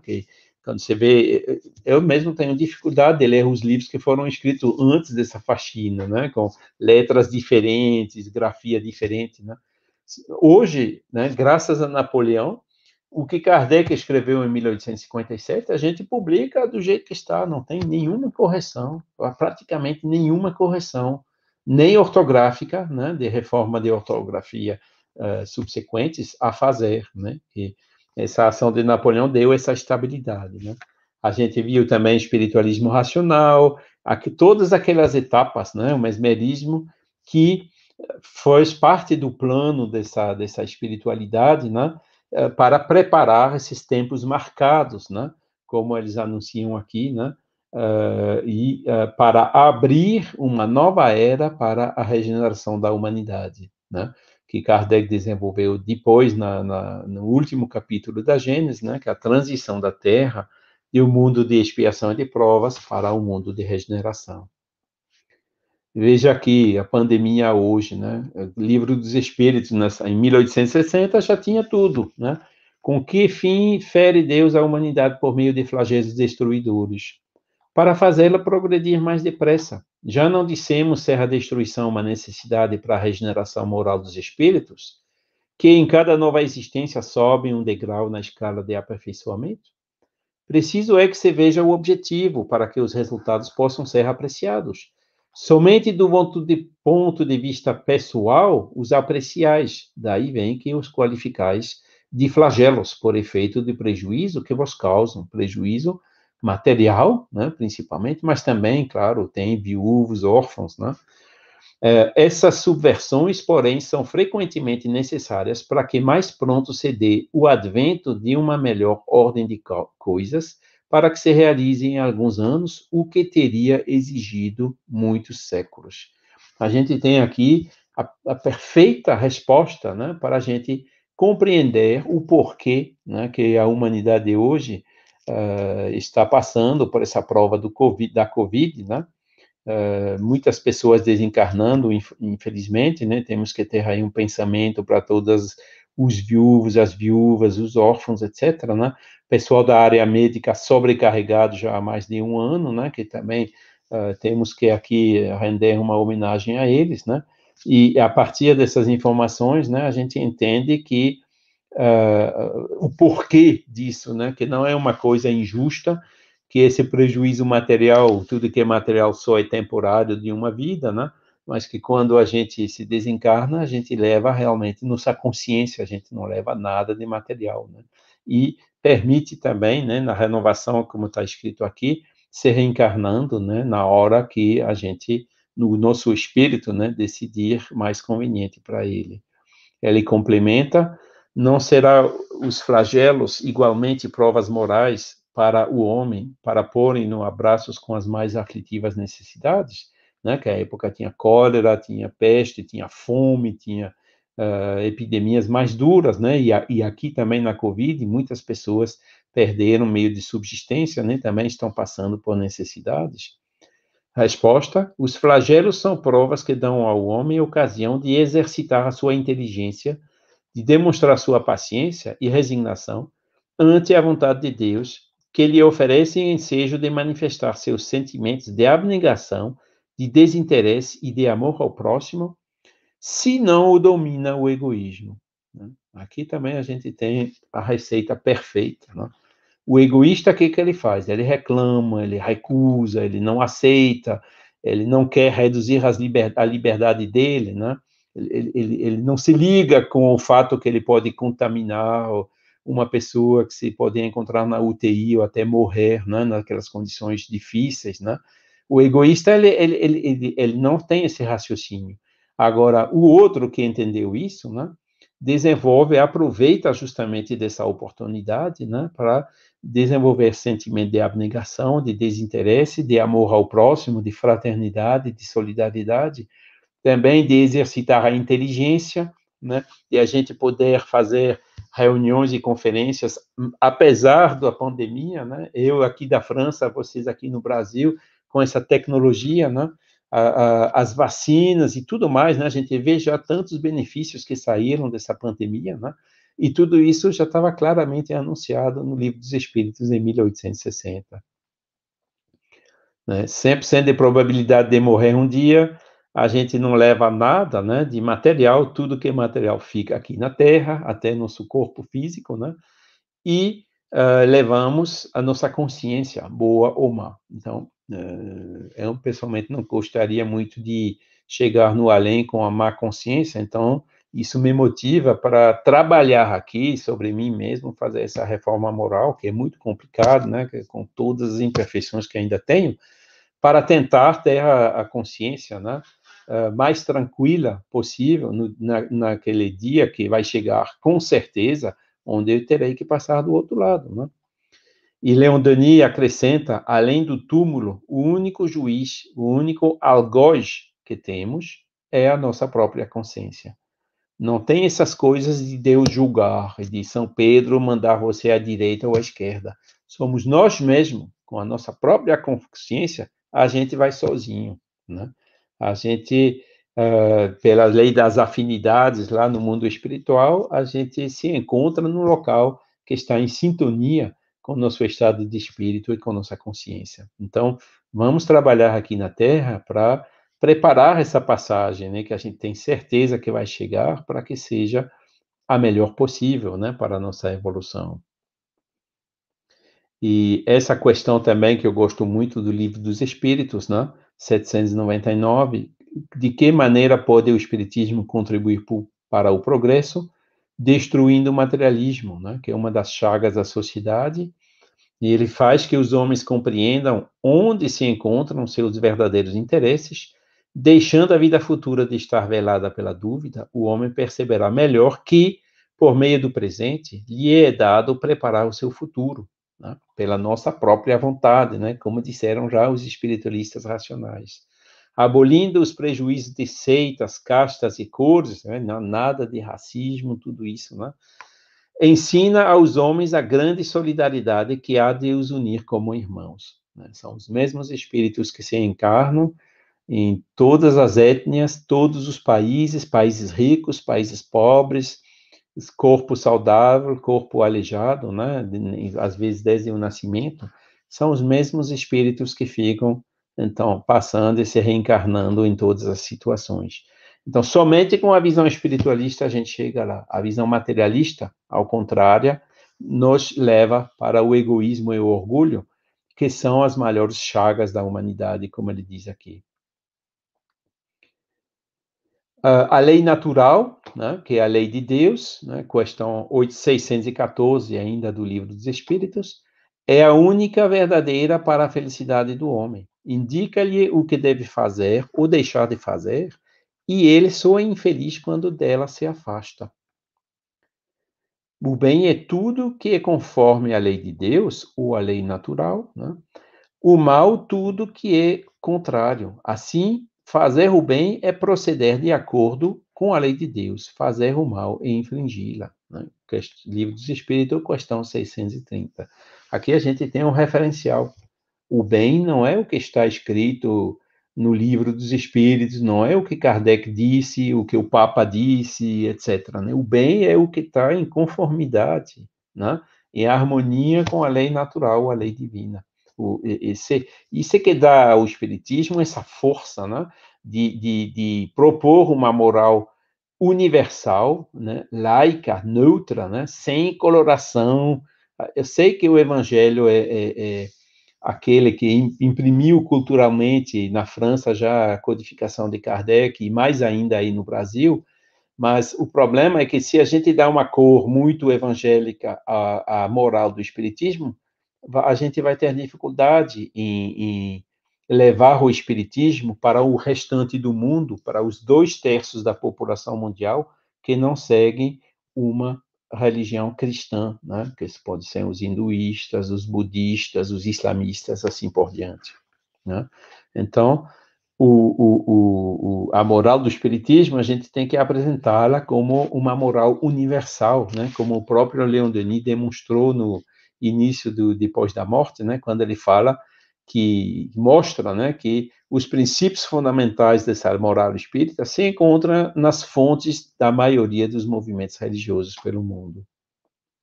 Quando você vê, eu mesmo tenho dificuldade de ler os livros que foram escritos antes dessa faxina, né? Com letras diferentes, grafia diferente, né? Hoje, né, graças a Napoleão, o que Kardec escreveu em 1857, a gente publica do jeito que está, não tem nenhuma correção, praticamente nenhuma correção, nem ortográfica, né, de reforma de ortografia, uh, subsequentes a fazer, né? E essa ação de Napoleão deu essa estabilidade, né? A gente viu também espiritualismo racional, aqui, todas aquelas etapas, né? O mesmerismo que faz parte do plano dessa, dessa espiritualidade, né? Eh, para preparar esses tempos marcados, né? Como eles anunciam aqui, né? Uh, e uh, para abrir uma nova era para a regeneração da humanidade, né? que Kardec desenvolveu depois, na, na, no último capítulo da Gênesis, né, que é a transição da Terra e o mundo de expiação e de provas para o mundo de regeneração. Veja aqui, a pandemia hoje, né? O livro dos Espíritos, nessa, né, em 1860, já tinha tudo, né? Com que fim fere Deus a humanidade por meio de flagelos destruidores? Para fazê-la progredir mais depressa, já não dissemos ser é a destruição uma necessidade para a regeneração moral dos espíritos, que em cada nova existência sobem um degrau na escala de aperfeiçoamento? Preciso é que se veja o objetivo para que os resultados possam ser apreciados. Somente do ponto de vista pessoal os apreciais, daí vem que os qualificais de flagelos por efeito de prejuízo que vos causam, prejuízo material, né, principalmente, mas também, claro, tem viúvos, órfãos, né? É, essas subversões, porém, são frequentemente necessárias para que mais pronto se dê o advento de uma melhor ordem de coisas, para que se realize em alguns anos o que teria exigido muitos séculos. A gente tem aqui a, a perfeita resposta né, para a gente compreender o porquê né, que a humanidade hoje eh, está passando por essa prova do COVID, da Covid, né? Uh, muitas pessoas desencarnando, infelizmente, né? Temos que ter aí um pensamento para todos os viúvos, as viúvas, os órfãos, etc., né? Pessoal da área médica sobrecarregado já há mais de um ano, né? Que também uh, temos que aqui render uma homenagem a eles, né? E a partir dessas informações, né, a gente entende que uh, o porquê disso, né? Que não é uma coisa injusta, que esse prejuízo material, tudo que é material só é temporário de uma vida, né? Mas que quando a gente se desencarna, a gente leva realmente nossa consciência, a gente não leva nada de material, né? E permite também, né, na renovação, como está escrito aqui, se reencarnando, né, na hora que a gente, no nosso espírito, né, decidir mais conveniente para ele. Ele complementa não será os flagelos igualmente provas morais para o homem, para porem no abraços com as mais aflitivas necessidades, né? Que a época tinha cólera, tinha peste, tinha fome, tinha uh, epidemias mais duras, né? E, a, e aqui também na Covid, muitas pessoas perderam meio de subsistência, né? Também estão passando por necessidades. Resposta: os flagelos são provas que dão ao homem ocasião de exercitar a sua inteligência de demonstrar sua paciência e resignação ante a vontade de Deus, que lhe oferece ensejo de manifestar seus sentimentos de abnegação, de desinteresse e de amor ao próximo, se não o domina o egoísmo. Né? Aqui também a gente tem a receita perfeita. Né? O egoísta, o que, que ele faz? Ele reclama, ele recusa, ele não aceita, ele não quer reduzir as liber a liberdade dele, né? ele, ele, ele não se liga com o fato que ele pode contaminar uma pessoa que se pode encontrar na UTI ou até morrer, né, naquelas condições difíceis, né? O egoísta, ele, ele, ele, ele não tem esse raciocínio. Agora, o outro que entendeu isso, né, desenvolve, aproveita justamente dessa oportunidade, né, para desenvolver sentimento de abnegação, de desinteresse, de amor ao próximo, de fraternidade, de solidariedade, também de exercitar a inteligência, né, de a gente poder fazer reuniões e conferências, hum, apesar da pandemia, né, eu aqui da França, vocês aqui no Brasil, com essa tecnologia, né, a, a, as vacinas e tudo mais, né, a gente vê já tantos benefícios que saíram dessa pandemia, né, e tudo isso já estava claramente anunciado no Livro dos Espíritos, em 1860. Né, 100% de probabilidade de morrer um dia, a gente não leva nada né, de material, tudo que é material fica aqui na Terra, até nosso corpo físico, né? E uh, levamos a nossa consciência, boa ou má. Então, uh, eu pessoalmente não gostaria muito de chegar no além com a má consciência, então isso me motiva para trabalhar aqui sobre mim mesmo, fazer essa reforma moral, que é muito complicado, né, é com todas as imperfeições que ainda tenho, para tentar ter a, a consciência, né, eh, mais tranquila possível no, na, naquele dia que vai chegar com certeza, onde eu terei que passar do outro lado, né? E Leon Denis acrescenta, além do túmulo, o único juiz, o único algoz que temos é a nossa própria consciência. Não tem essas coisas de Deus julgar, de São Pedro mandar você à direita ou à esquerda. Somos nós mesmos, com a nossa própria consciência, a gente vai sozinho. Né? A gente, uh, pela lei das afinidades lá no mundo espiritual, a gente se encontra no local que está em sintonia com o nosso estado de espírito e com nossa consciência. Então, vamos trabalhar aqui na Terra para preparar essa passagem, né, que a gente tem certeza que vai chegar para que seja a melhor possível, né, para a nossa evolução. E essa questão também que eu gosto muito do livro dos Espíritos, né? 799, de que maneira pode o Espiritismo contribuir para o progresso, destruindo o materialismo, né? que é uma das chagas da sociedade, e ele faz que os homens compreendam onde se encontram seus verdadeiros interesses, deixando a vida futura de estar velada pela dúvida, o homem perceberá melhor que, por meio do presente, lhe é dado preparar o seu futuro né? pela nossa própria vontade, né? como disseram já os espiritualistas racionais. Abolindo os prejuízos de seitas, castas e cores, né? nada de racismo, tudo isso, né? ensina aos homens a grande solidariedade que há de os unir como irmãos. Né? São os mesmos espíritos que se encarnam em todas as etnias, todos os países, países ricos, países pobres, corpo saudável, corpo aleijado, né? às vezes desde o nascimento, são os mesmos espíritos que ficam, então, passando e se reencarnando em todas as situações. Então, somente com a visão espiritualista a gente chega lá. A visão materialista, ao contrário, nos leva para o egoísmo e o orgulho, que são as maiores chagas da humanidade, como ele diz aqui. Ah, a lei natural, né, que é a lei de Deus, né, questão 8614 614 ainda do Livro dos Espíritos, é a única verdadeira para a felicidade do homem. Indica-lhe o que deve fazer ou deixar de fazer, e ele só é infeliz quando dela se afasta. O bem é tudo que é conforme à lei de Deus ou à lei natural, né? o mal, tudo que é contrário. Assim, Fazer o bem é proceder de acordo com a lei de Deus, fazer o mal é infringi-la. Né? Livro dos Espíritos, questão 630. Aqui a gente tem um referencial. O bem não é o que está escrito no livro dos Espíritos, não é o que Kardec disse, o que o Papa disse, etc. Né? O bem é o que está em conformidade, né? em harmonia com a lei natural, a lei divina o, esse, isso é que dá ao espiritismo essa força, né? De, de, de propor uma moral universal, né? laica, neutra, né? sem coloração. Eu sei que o evangelho é, é, é aquele que imprimiu culturalmente na França já a codificação de Kardec e mais ainda aí no Brasil, mas o problema é que se a gente dá uma cor muito evangélica à, à moral do espiritismo, a gente vai ter dificuldade em, em levar o espiritismo para o restante do mundo, para os dois terços da população mundial que não seguem uma religião cristã, né? que pode ser os hinduistas, os budistas, os islamistas, assim por diante. Né? Então, o, o, o, a moral do espiritismo a gente tem que apresentá-la como uma moral universal, né? como o próprio Leon Denis demonstrou no, início do Depois da Morte, né, quando ele fala que mostra né, que os princípios fundamentais dessa moral espírita se encontram nas fontes da maioria dos movimentos religiosos pelo mundo.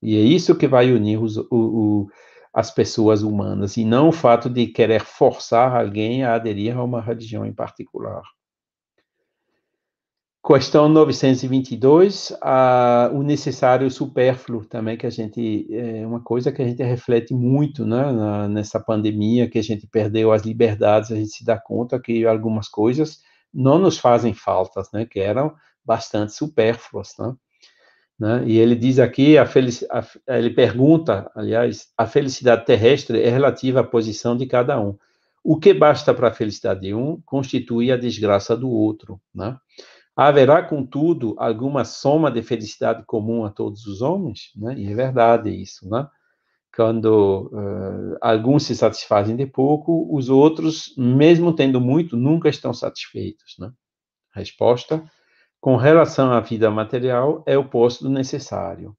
E é isso que vai unir os, o, o, as pessoas humanas, e não o fato de querer forçar alguém a aderir a uma religião em particular. Questão 922, o necessário o supérfluo também, que a gente, é uma coisa que a gente reflete muito, né, na, nessa pandemia, que a gente perdeu as liberdades, a gente se dá conta que algumas coisas não nos fazem faltas, né, que eram bastante supérfluas, né? né? E ele diz aqui, a felici, a, ele pergunta, aliás, a felicidade terrestre é relativa à posição de cada um. O que basta para a felicidade de um constitui a desgraça do outro, né? Haverá, contudo, alguma soma de felicidade comum a todos os homens? Né? E é verdade isso, né? Quando uh, alguns se satisfazem de pouco, os outros, mesmo tendo muito, nunca estão satisfeitos, né? Resposta: com relação à vida material, é o oposto do necessário.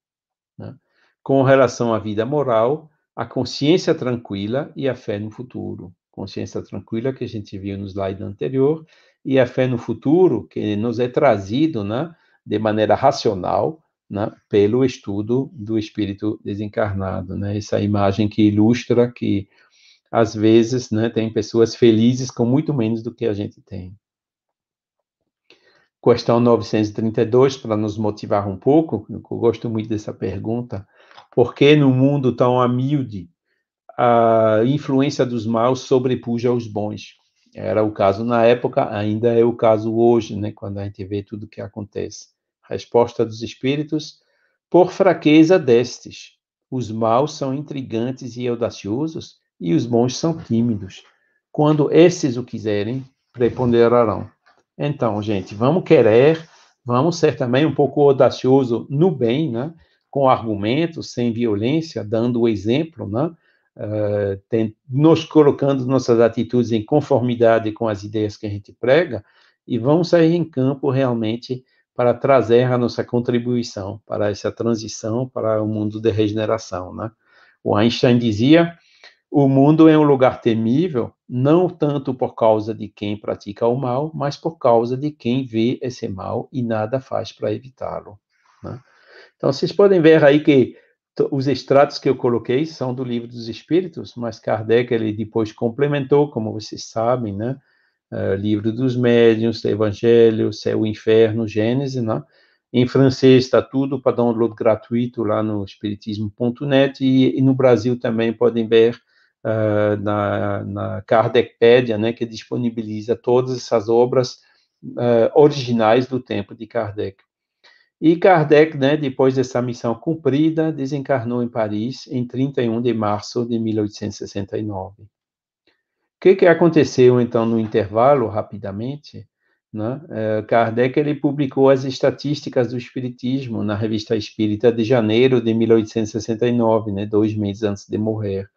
Né? Com relação à vida moral, a consciência tranquila e a fé no futuro. Consciência tranquila que a gente viu no slide anterior e a fé no futuro, que nos é trazido né, de maneira racional né, pelo estudo do espírito desencarnado. Né, essa imagem que ilustra que, às vezes, né, tem pessoas felizes com muito menos do que a gente tem. Questão 932, para nos motivar um pouco, eu gosto muito dessa pergunta. Por que no mundo tão humilde a influência dos maus sobrepuja os bons? Era o caso na época, ainda é o caso hoje, né, quando a gente vê tudo o que acontece. Resposta dos espíritos: por fraqueza destes. Os maus são intrigantes e audaciosos, e os bons são tímidos. Quando esses o quiserem, preponderarão. Então, gente, vamos querer, vamos ser também um pouco audacioso no bem, né? com argumentos, sem violência, dando o exemplo, né? uh, tem, nos colocando nossas atitudes em conformidade com as ideias que a gente prega, e vamos sair em campo realmente para trazer a nossa contribuição para essa transição para o mundo de regeneração, né? O Einstein dizia: o mundo é um lugar temível, não tanto por causa de quem pratica o mal, mas por causa de quem vê esse mal e nada faz para evitá-lo. Né? Então, vocês podem ver aí que então, os extratos que eu coloquei são do Livro dos Espíritos, mas Kardec ele depois complementou, como vocês sabem, né? Uh, livro dos Médiuns, Evangelho, Céu e Inferno, Gênesis, né? Em francês está tudo para download gratuito lá no espiritismo.net e, e, no Brasil também podem ver uh, na, na Kardecpedia, né, que disponibiliza todas essas obras uh, originais do tempo de Kardec. E Kardec, né, depois dessa missão cumprida, desencarnou em Paris em 31 de março de 1869. O que, que aconteceu, então, no intervalo, rapidamente? Né? É, Kardec ele publicou as estatísticas do Espiritismo na Revista Espírita de janeiro de 1869, né, dois meses antes de morrer.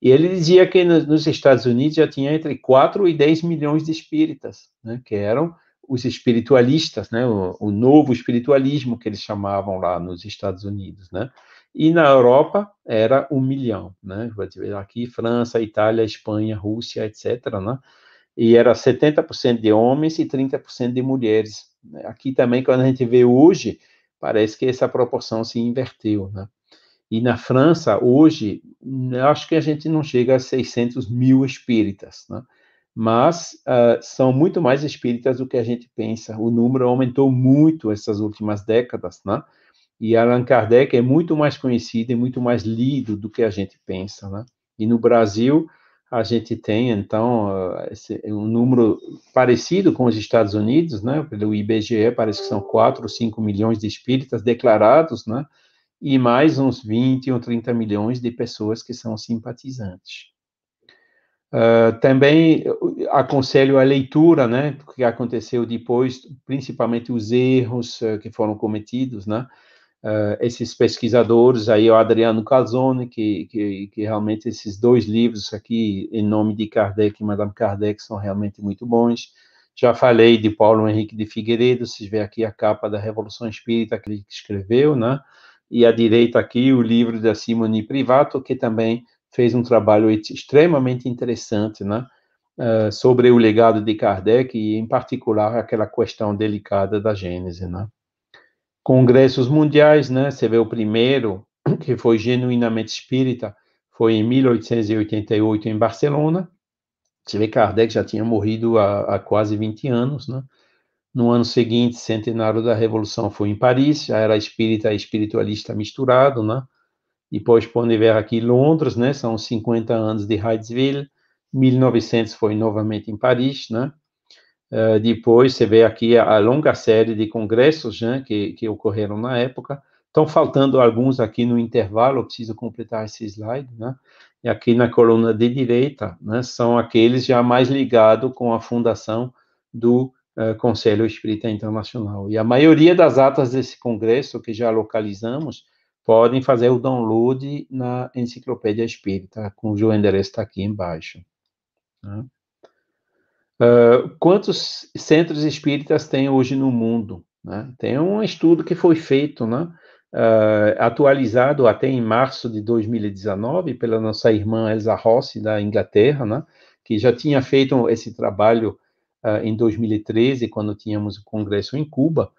E ele dizia que nos Estados Unidos já tinha entre 4 e 10 milhões de espíritas, né, que eram os espiritualistas, né, o, o, novo espiritualismo que eles chamavam lá nos Estados Unidos, né? E na Europa era um milhão, né? Aqui França, Itália, Espanha, Rússia, etc, né? E era 70% de homens e 30% de mulheres. Né. Aqui também quando a gente vê hoje, parece que essa proporção se inverteu, né? E na França hoje, acho que a gente não chega a 600 mil espíritas, né? mas uh, são muito mais espíritas do que a gente pensa. O número aumentou muito essas últimas décadas, né? E Allan Kardec é muito mais conhecido e muito mais lido do que a gente pensa, né? E no Brasil a gente tem então ah, esse, um número parecido com os Estados Unidos, né? Pelo IBGE parece que são 4 ou 5 milhões de espíritas declarados, né? E mais uns 20 ou 30 milhões de pessoas que são simpatizantes. Uh, também aconselho a leitura, né, do que aconteceu depois, principalmente os erros uh, que foram cometidos, né, uh, esses pesquisadores, aí o Adriano Casone, que, que, que, realmente esses dois livros aqui, Em Nome de Kardec e Madame Kardec, são realmente muito bons, já falei de Paulo Henrique de Figueiredo, vocês vê aqui a capa da Revolução Espírita que ele escreveu, né, e à direita aqui o livro da Simone Privato, que também fez um trabalho extremamente interessante, né? Uh, sobre o legado de Kardec e, em particular, aquela questão delicada da Gênese, né? Congressos mundiais, né? Você vê o primeiro, [clears throat] que foi genuinamente espírita, foi em 1888 em Barcelona. Você vê Kardec já tinha morrido há, há quase 20 anos, né? No ano seguinte, centenário da Revolução foi em Paris, já era espírita e espiritualista misturado, né? Depois podem ver aqui Londres, né? São 50 anos de Hydesville. 1900 foi novamente em Paris, né? Uh, depois você vê aqui a, a longa série de congressos né, que, que ocorreram na época. Estão faltando alguns aqui no intervalo, eu preciso completar esse slide, né? E aqui na coluna de direita, né, são aqueles já mais ligados com a fundação do uh, Conselho Espírita Internacional. E a maioria das atas desse congresso que já localizamos podem fazer o download na Enciclopédia Espírita, cujo endereço está aqui embaixo. Né? Uh, quantos centros espíritas tem hoje no mundo? Né? Tem um estudo que foi feito, né? uh, atualizado até em março de 2019 pela nossa irmã Elsa Rossi, da Inglaterra, né? que já tinha feito esse trabalho uh, em 2013, quando tínhamos o congresso em Cuba,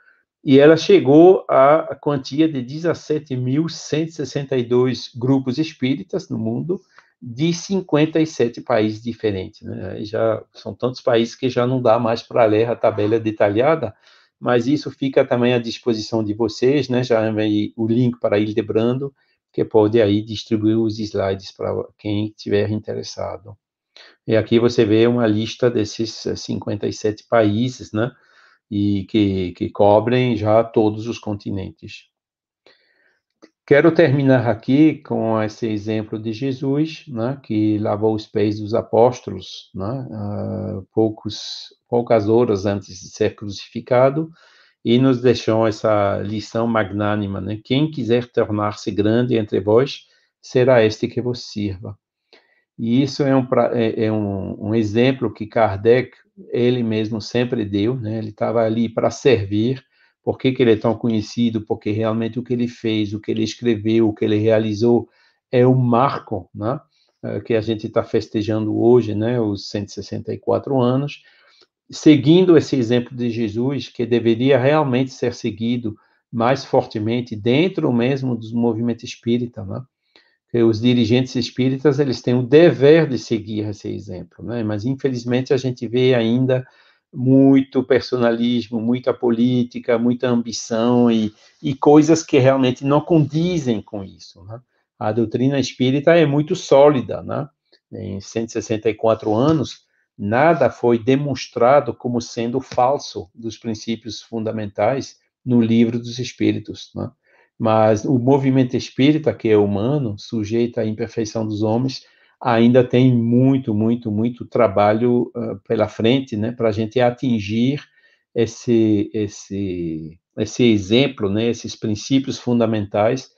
e ela chegou à quantia de 17.162 grupos espíritas no mundo, de 57 países diferentes. Né? Já são tantos países que já não dá mais para ler a tabela detalhada, mas isso fica também à disposição de vocês, né? Já vem o link para Hildebrando, que pode aí distribuir os slides para quem tiver interessado. E aqui você vê uma lista desses 57 países, né? e que, que cobrem já todos os continentes. Quero terminar aqui com esse exemplo de Jesus, né, que lavou os pés dos apóstolos, né, uh, poucos, poucas horas antes de ser crucificado, e nos deixou essa lição magnânima, né? Quem quiser tornar-se grande entre vós, será este que vos sirva. E isso é um, é, é um, um exemplo que Kardec ele mesmo sempre deu, né? Ele estava ali para servir. Por que, que ele é tão conhecido? Porque realmente o que ele fez, o que ele escreveu, o que ele realizou é o marco, né? É, que a gente está festejando hoje, né? Os 164 anos, seguindo esse exemplo de Jesus, que deveria realmente ser seguido mais fortemente dentro mesmo dos movimentos espírita, né? os dirigentes espíritas eles têm o dever de seguir esse exemplo, né? mas infelizmente a gente vê ainda muito personalismo, muita política, muita ambição e, e coisas que realmente não condizem com isso. Né? A doutrina espírita é muito sólida, né? em 164 anos, nada foi demonstrado como sendo falso dos princípios fundamentais no livro dos Espíritos. Né? Mas o movimento espírita, que é humano, sujeito à imperfeição dos homens, ainda tem muito, muito, muito trabalho uh, pela frente, né, para a gente atingir esse, esse, esse exemplo, né, esses princípios fundamentais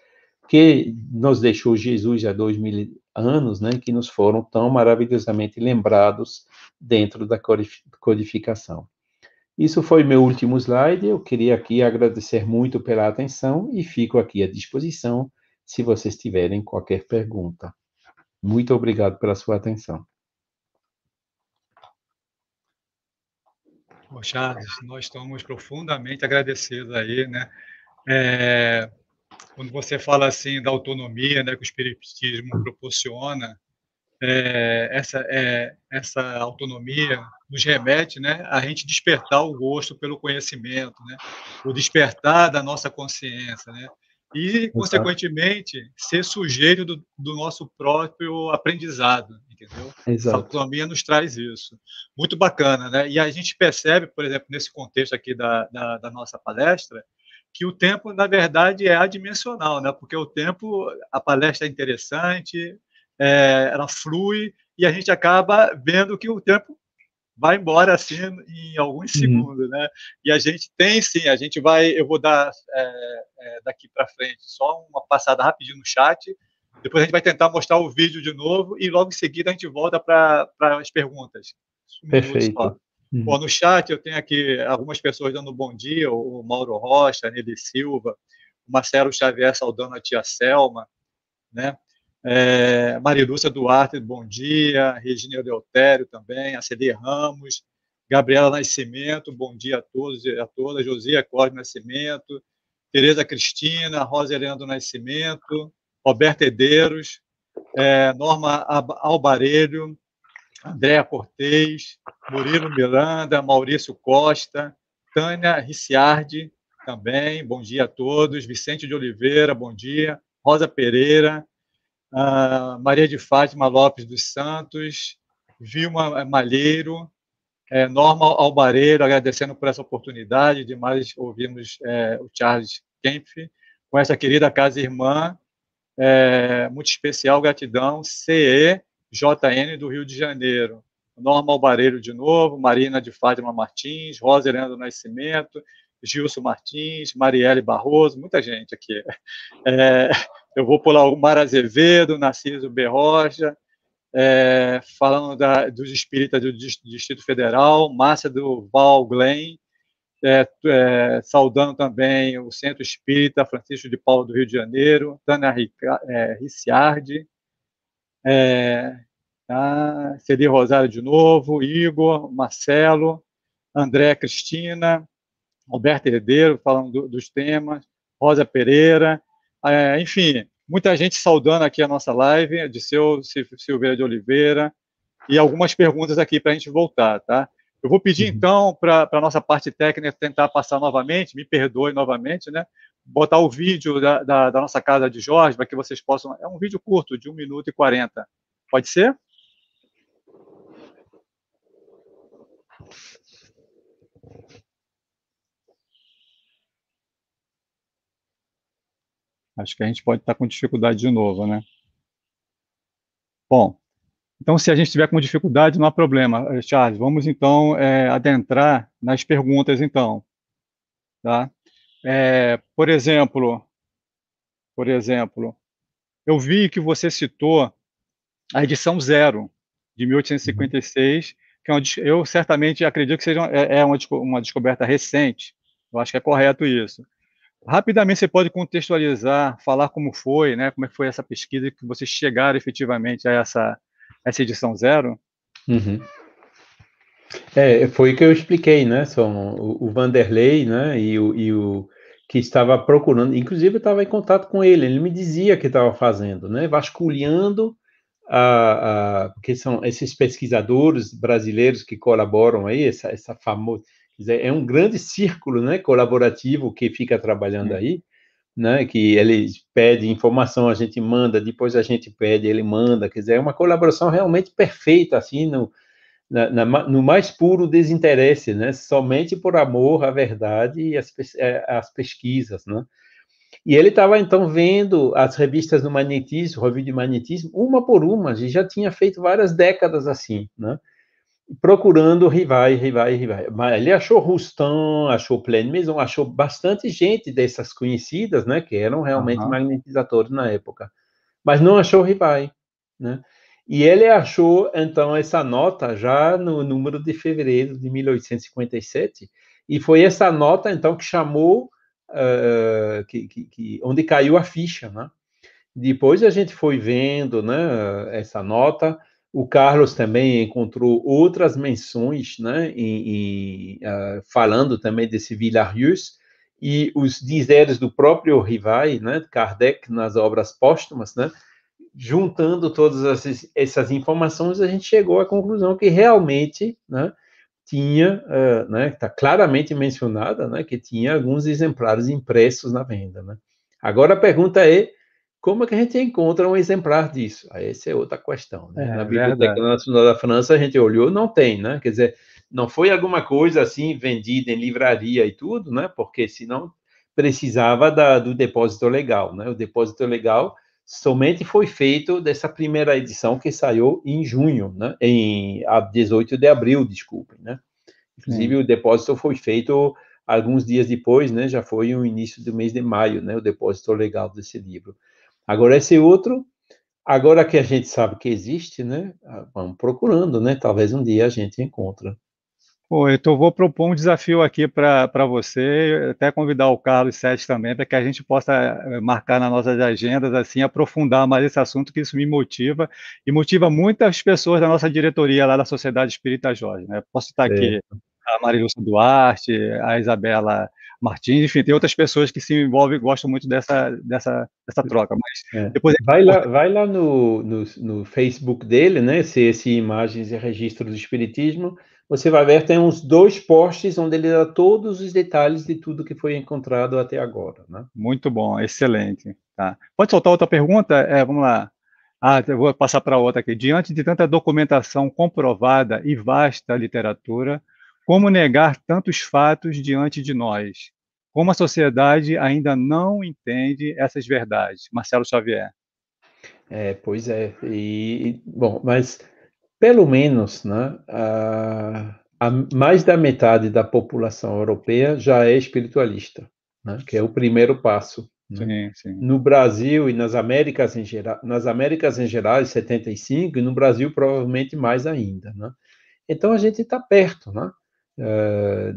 que nos deixou Jesus há dois mil anos, né, que nos foram tão maravilhosamente lembrados dentro da codificação. Isso foi meu último slide. Eu queria aqui agradecer muito pela atenção e fico aqui à disposição se vocês tiverem qualquer pergunta. Muito obrigado pela sua atenção. Charles, nós estamos profundamente agradecidos aí, né? É, quando você fala assim da autonomia né, que o espiritismo proporciona, é, essa, é, essa autonomia nos remete né, a gente despertar o gosto pelo conhecimento, né, o despertar da nossa consciência, né, e, consequentemente, ser sujeito do, do nosso próprio aprendizado, entendeu? Exato. A autonomia nos traz isso. Muito bacana, né? E a gente percebe, por exemplo, nesse contexto aqui da, da, da nossa palestra, que o tempo, na verdade, é adimensional, né? Porque o tempo, a palestra é interessante, é, ela flui e a gente acaba vendo que o tempo vai embora assim em alguns uhum. segundos, né? E a gente tem sim, a gente vai, eu vou dar é, é, daqui para frente só uma passada rapidinho no chat, depois a gente vai tentar mostrar o vídeo de novo e logo em seguida a gente volta para as perguntas. Um Perfeito. Uhum. Bom, no chat eu tenho aqui algumas pessoas dando bom dia, o Mauro Rocha, a Silva, o Marcelo Xavier saudando a tia Selma, né? é, Marilúcia Duarte, bom dia, Regina Deltério também, a CD Ramos, Gabriela Nascimento, bom dia a todos e a todas, Josia Cláudio Nascimento, Tereza Cristina, Rosa Helena do Nascimento, Roberto Hedeiros, é, Norma Albarelho, Andréa Cortez, Murilo Miranda, Maurício Costa, Tânia Ricciardi também, bom dia a todos, Vicente de Oliveira, bom dia, Rosa Pereira, uh, Maria de Fátima Lopes dos Santos, Vilma eh, Malheiro, é, Norma Albareiro, agradecendo por essa oportunidade de mais ouvirmos é, o Charles Kempf, com essa querida casa irmã, é, muito especial, gratidão, CEJN do Rio de Janeiro. Norma Albareiro de novo, Marina de Fátima Martins, Rosa Helena do Nascimento, Gilson Martins, Marielle Barroso, muita gente aqui. É, [laughs] eu vou pular o Mar Azevedo, Narciso B. Rocha, é, falando da, dos espíritas do Distrito Federal, Márcia do Val Glen, é, é, saudando também o Centro Espírita Francisco de Paulo do Rio de Janeiro, Tânia Rica, é, Ricciardi, é, tá, Celi Rosário de novo, Igor, Marcelo, André Cristina, Roberto Herdeiro falando do, dos temas, Rosa Pereira, é, enfim, muita gente saudando aqui a nossa live, de seu Silveira de Oliveira, e algumas perguntas aqui para a gente voltar, tá? Eu vou pedir uhum. então para a nossa parte técnica tentar passar novamente, me perdoe novamente, né? Botar o vídeo da, da, da nossa casa de Jorge para que vocês possam. É um vídeo curto, de 1 minuto e 40. Pode ser? Acho que a gente pode estar com dificuldade de novo, né? Bom, então se a gente tiver com dificuldade, não há problema, eh, Charles. Vamos então é, adentrar nas perguntas, então. Tá? É, por exemplo, por exemplo, eu vi que você citou a edição zero de 1856, uhum. que é uma, eu certamente acredito que seja é, é uma, uma descoberta recente. Eu acho que é correto isso. Rapidamente você pode contextualizar, falar como foi, né? Como é que foi essa pesquisa que vocês chegaram efetivamente a essa, essa edição zero? Uhum. É, foi o que eu expliquei, né? São o, o Vanderlei, né? E o, e o que estava procurando, inclusive eu estava em contato com ele, ele me dizia que estava fazendo, né? Vasculhando a, a, porque são esses pesquisadores brasileiros que colaboram aí, essa, essa famosa é um grande círculo né, colaborativo que fica trabalhando aí, né, que ele pede informação, a gente manda, depois a gente pede, ele manda, quer dizer, é uma colaboração realmente perfeita, assim, no, na, na, no mais puro desinteresse, né, somente por amor à verdade e às, é, às pesquisas, né. E ele estava, então, vendo as revistas do magnetismo, review de magnetismo, uma por uma, a gente já tinha feito várias décadas assim, né, procurando rivais, rivais, rivais. Mas ele achou Rustam, achou Pleine Maison, achou bastante gente dessas conhecidas, né, que eram realmente uhum. magnetizadores na época, mas não achou rivais, né? E ele achou, então, essa nota já no número de fevereiro de 1857, e foi essa nota, então, que chamou, uh, que, que, que, onde caiu a ficha, né? Depois a gente foi vendo, né, essa nota, o Carlos também encontrou outras menções, né, em, em, uh, falando também desse Villarius e os dizeres do próprio Rivai, né, Kardec, nas obras póstumas, né, juntando todas essas, essas, informações, a gente chegou à conclusão que realmente, né, tinha, uh, né, está claramente mencionada, né, que tinha alguns exemplares impressos na venda, né. Agora a pergunta é como é que a gente encontra um exemplar disso? Aí essa é outra questão. Né? É, Na é Biblioteca verdade. Nacional da França, a gente olhou, não tem, né? Quer dizer, não foi alguma coisa assim vendida em livraria e tudo, né? Porque senão precisava da, do depósito legal, né? O depósito legal somente foi feito dessa primeira edição que saiu em junho, né? Em a 18 de abril, desculpem, né? Inclusive Sim. o depósito foi feito alguns dias depois, né? Já foi o início do mês de maio, né? O depósito legal desse livro. Agora, esse outro, agora que a gente sabe que existe, né? Vamos procurando, né? Talvez um dia a gente encontre. Pô, então vou propor um desafio aqui para você, até convidar o Carlos Sete também, para que a gente possa eh, marcar nas nossas agendas, assim, aprofundar mais esse assunto, que isso me motiva e motiva muitas pessoas da nossa diretoria lá da Sociedade Espírita Jorge. Né? Posso estar é. aqui a Marilúcia Duarte, a Isabela Martins, enfim, tem outras pessoas que se envolvem e gostam muito dessa, dessa, dessa troca. Mas é. depois vai lá, vai lá no, no, no Facebook dele, né? CS Imagens e Registros do Espiritismo. Você vai ver tem uns dois posts onde ele dá todos os detalhes de tudo que foi encontrado até agora, né? Muito bom, excelente. Tá. Pode soltar outra pergunta? É, vamos lá. Ah, eu vou passar para outra aqui. Diante de tanta documentação comprovada e vasta literatura, como negar tantos fatos diante de nós? Como a sociedade ainda não entende essas verdades? Marcelo Xavier. É, pois é. E, bom, mas pelo menos, né, a, a mais da metade da população europeia já é espiritualista, né, que é o primeiro passo. Né? Sim, sim. No Brasil e nas Américas em geral, nas Américas em geral, 75 e no Brasil provavelmente mais ainda, né? Então a gente está perto, né? Uh,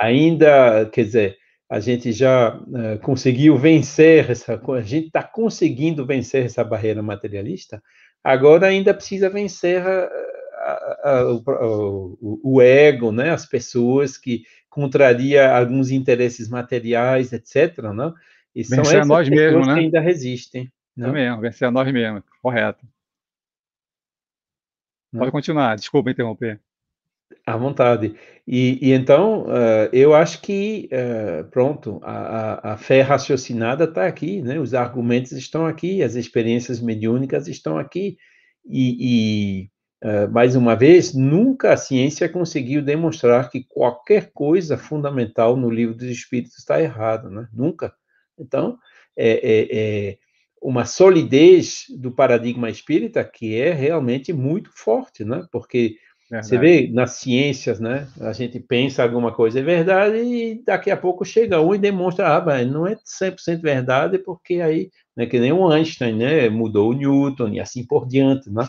ainda, quer dizer, a gente já uh, conseguiu vencer essa, a gente está conseguindo vencer essa barreira materialista. Agora ainda precisa vencer a, a, a, o, o, ego, né? As pessoas que contraria alguns interesses materiais, etc. Né? E vencer são essas nós pessoas mesmo, né? que ainda resistem. Né? É mesmo, vencer a nós mesmos, correto. Né? Pode continuar, desculpa interromper. À vontade. E, e então, uh, eu acho que, uh, pronto, a, a, a, fé raciocinada está aqui, né? os argumentos estão aqui, as experiências mediúnicas estão aqui. E, e uh, mais uma vez, nunca a ciência conseguiu demonstrar que qualquer coisa fundamental no livro dos Espíritos está errada, né? nunca. Então, é, é, é uma solidez do paradigma espírita que é realmente muito forte, né? porque você vê nas ciências, né? A gente pensa alguma coisa é verdade e daqui a pouco chega um e demonstra, ah, mas não é 100% verdade, porque aí, né, que nem o Einstein, né? Mudou o Newton e assim por diante, né?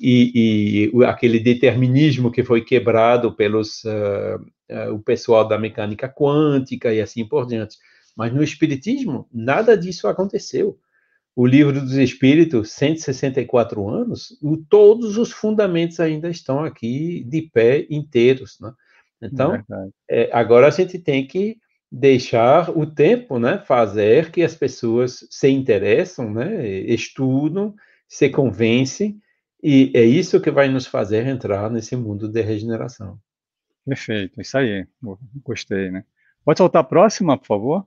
E, e aquele determinismo que foi quebrado pelos uh, uh, o pessoal da mecânica quântica e assim por diante. Mas no espiritismo nada disso aconteceu o Livro dos Espíritos, 164 anos, todos os fundamentos ainda estão aqui de pé inteiros, né? Então, é, é, agora a gente tem que deixar o tempo, né, fazer que as pessoas se interessam, né, estudam, se convencem, e é isso que vai nos fazer entrar nesse mundo de regeneração. Perfeito, isso aí, gostei, né? Pode soltar a próxima, por favor?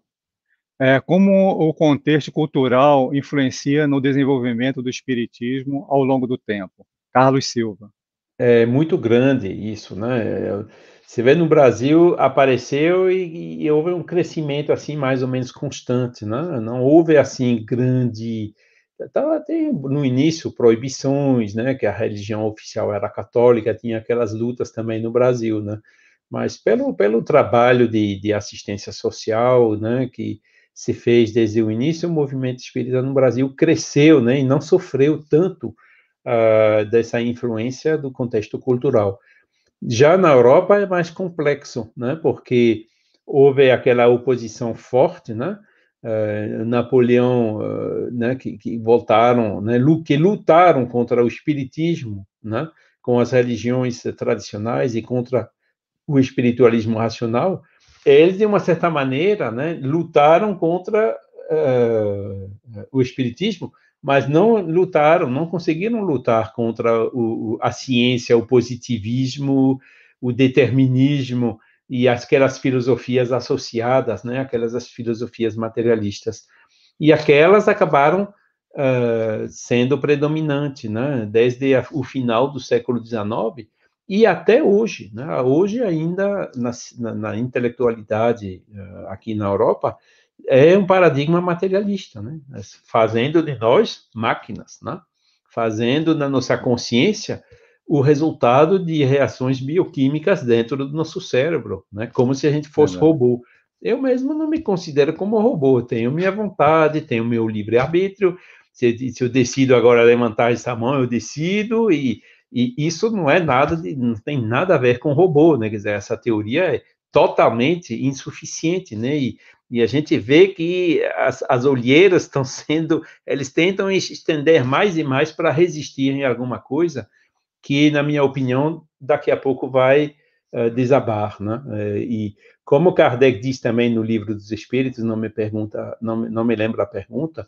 é, como o contexto cultural influencia no desenvolvimento do espiritismo ao longo do tempo? Carlos Silva. É muito grande isso, né? Você vê no Brasil apareceu e, e houve um crescimento assim mais ou menos constante, né? Não houve assim grande Tava tá, até no início proibições, né, que a religião oficial era católica, tinha aquelas lutas também no Brasil, né, mas pelo, pelo trabalho de, de assistência social, né, que se fez desde o início, o movimento espírita no Brasil cresceu né, e não sofreu tanto uh, dessa influência do contexto cultural. Já na Europa é mais complexo, né, porque houve aquela oposição forte, né, uh, Napoleão, uh, né, que, que, voltaram, né, que lutaram contra o espiritismo, né, com as religiões tradicionais e contra o espiritualismo racional, eles, de uma certa maneira, né, lutaram contra uh, o espiritismo, mas não lutaram, não conseguiram lutar contra o, a ciência, o positivismo, o determinismo e aquelas filosofias associadas, né, aquelas as filosofias materialistas. E aquelas acabaram uh, sendo predominantes, né, desde a, o final do século XIX, e até hoje, né? hoje ainda na, na, na intelectualidade uh, aqui na Europa é um paradigma materialista, né? fazendo de nós máquinas, né? fazendo da nossa consciência o resultado de reações bioquímicas dentro do nosso cérebro, né? como se a gente fosse é robô. Eu mesmo não me considero como robô, tenho minha vontade, tenho meu livre-arbítrio, se, se eu decido agora levantar essa mão, eu decido e e isso não é nada, de, não tem nada a ver com robô, né? Quer dizer, essa teoria é totalmente insuficiente, né? E, e a gente vê que as, as olheiras estão [laughs] sendo, eles tentam estender mais e mais para resistir em alguma coisa que, na minha opinião, daqui a pouco vai uh, desabar, né? Uh, e como Kardec diz também no livro dos Espíritos, não me pergunta, não, não me lembro a pergunta,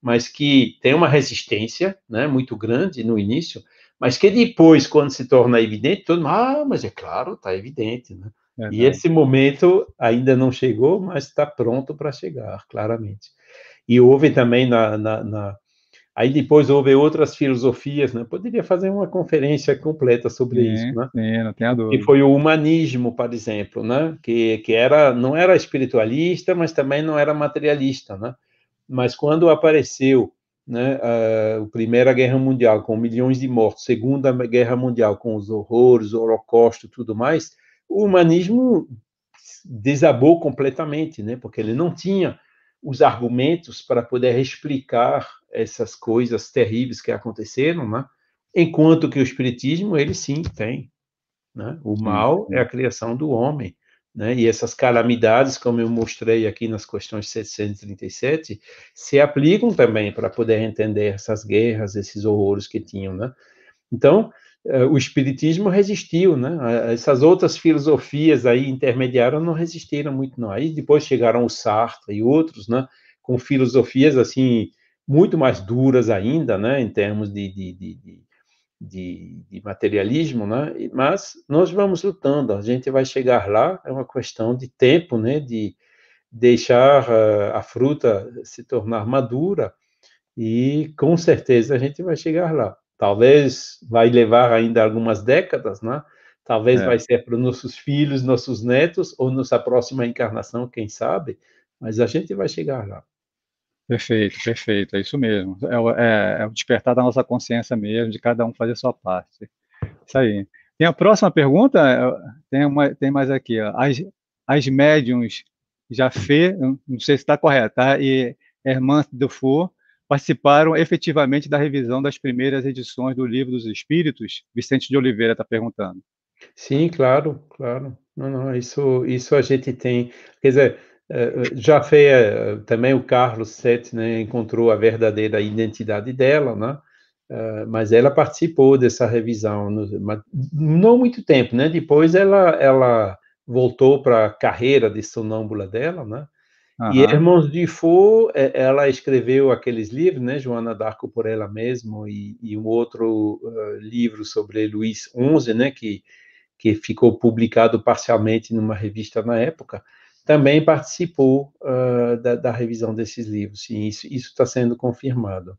mas que tem uma resistência, né? Muito grande no início, mas que depois, quando se torna evidente, todo mundo, ah, mas é claro, está evidente, né? É, e né? esse momento ainda não chegou, mas está pronto para chegar, claramente. E houve também na, na, na, Aí depois houve outras filosofias, né? Poderia fazer uma conferência completa sobre sim, isso, né? Sim, não tenho dúvida. E foi o humanismo, por exemplo, né? Que, que era, não era espiritualista, mas também não era materialista, né? Mas quando apareceu né, ah, a Primeira Guerra Mundial, com milhões de mortos, Segunda Guerra Mundial, com os horrores, o Holocausto, tudo mais, o humanismo desabou completamente, né, porque ele não tinha os argumentos para poder explicar essas coisas terríveis que aconteceram, né, enquanto que o Espiritismo, ele sim tem. Né? O mal é a criação do homem. Né? E essas calamidades, como eu mostrei aqui nas questões 737, se aplicam também para poder entender essas guerras, esses horrores que tinham. Né? Então, eh, o espiritismo resistiu, né? Essas outras filosofias aí intermediárias não resistiram muito, não. Aí depois chegaram o Sartre e outros, né? Com filosofias assim muito mais duras ainda, né? Em termos de, de, de, de de, de, materialismo, né? mas nós vamos lutando, a gente vai chegar lá, é uma questão de tempo, né? de deixar a, eh, a fruta se tornar madura, e com certeza a gente vai chegar lá. Talvez vai levar ainda algumas décadas, né? talvez é. vai ser para nossos filhos, nossos netos, ou nossa próxima encarnação, quem sabe, mas a gente vai chegar lá. Perfeito, perfeito, é isso mesmo. É o, é, é o despertar da nossa consciência mesmo, de cada um fazer a sua parte. Isso aí. Tem a próxima pergunta? É, tem, uma, tem mais aqui. Ó. As, as médiums fez, não sei se está correto, tá? e Herman Dufour participaram efetivamente da revisão das primeiras edições do Livro dos Espíritos? Vicente de Oliveira está perguntando. Sim, claro, claro. Não, não, isso, isso a gente tem. Quer dizer, eh, já foi eh, também o Carlos Sete né, encontrou a verdadeira identidade dela, né? Eh, mas ela participou dessa revisão, não muito tempo, né? Depois ela ela voltou para a carreira de sonâmbula dela, né? Uhum. E Irmãos de Fou, ela escreveu aqueles livros, né? Joana d'Arco por ela mesma e, e um outro uh, livro sobre Luís XI, né? Que que ficou publicado parcialmente numa revista na época também participou uh, da, da, revisão desses livros, e isso está sendo confirmado.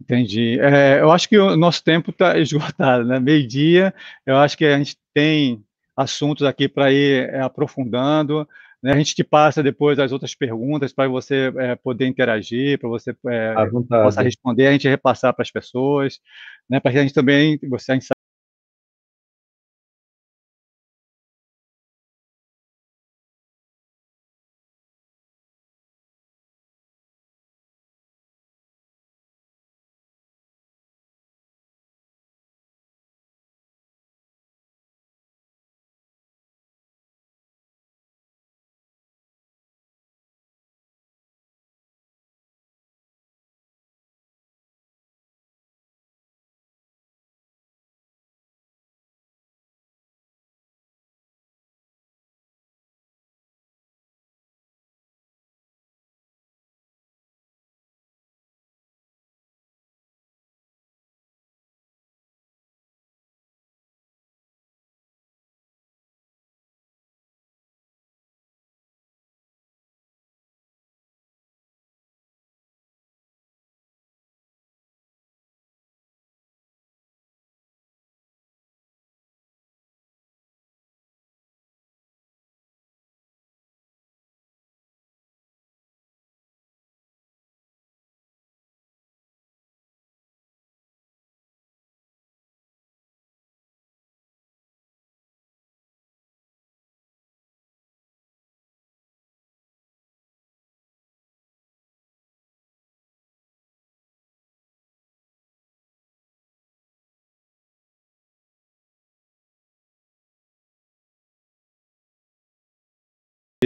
Entendi. É, eu acho que o nosso tempo está [laughs] esgotado, né? Meio-dia, eu acho que a gente tem assuntos aqui para ir é, aprofundando. Né? A gente te passa depois as outras perguntas para você é, poder interagir, para você é, possa responder, a gente repassar para as pessoas, né? para que a gente também, você, a gente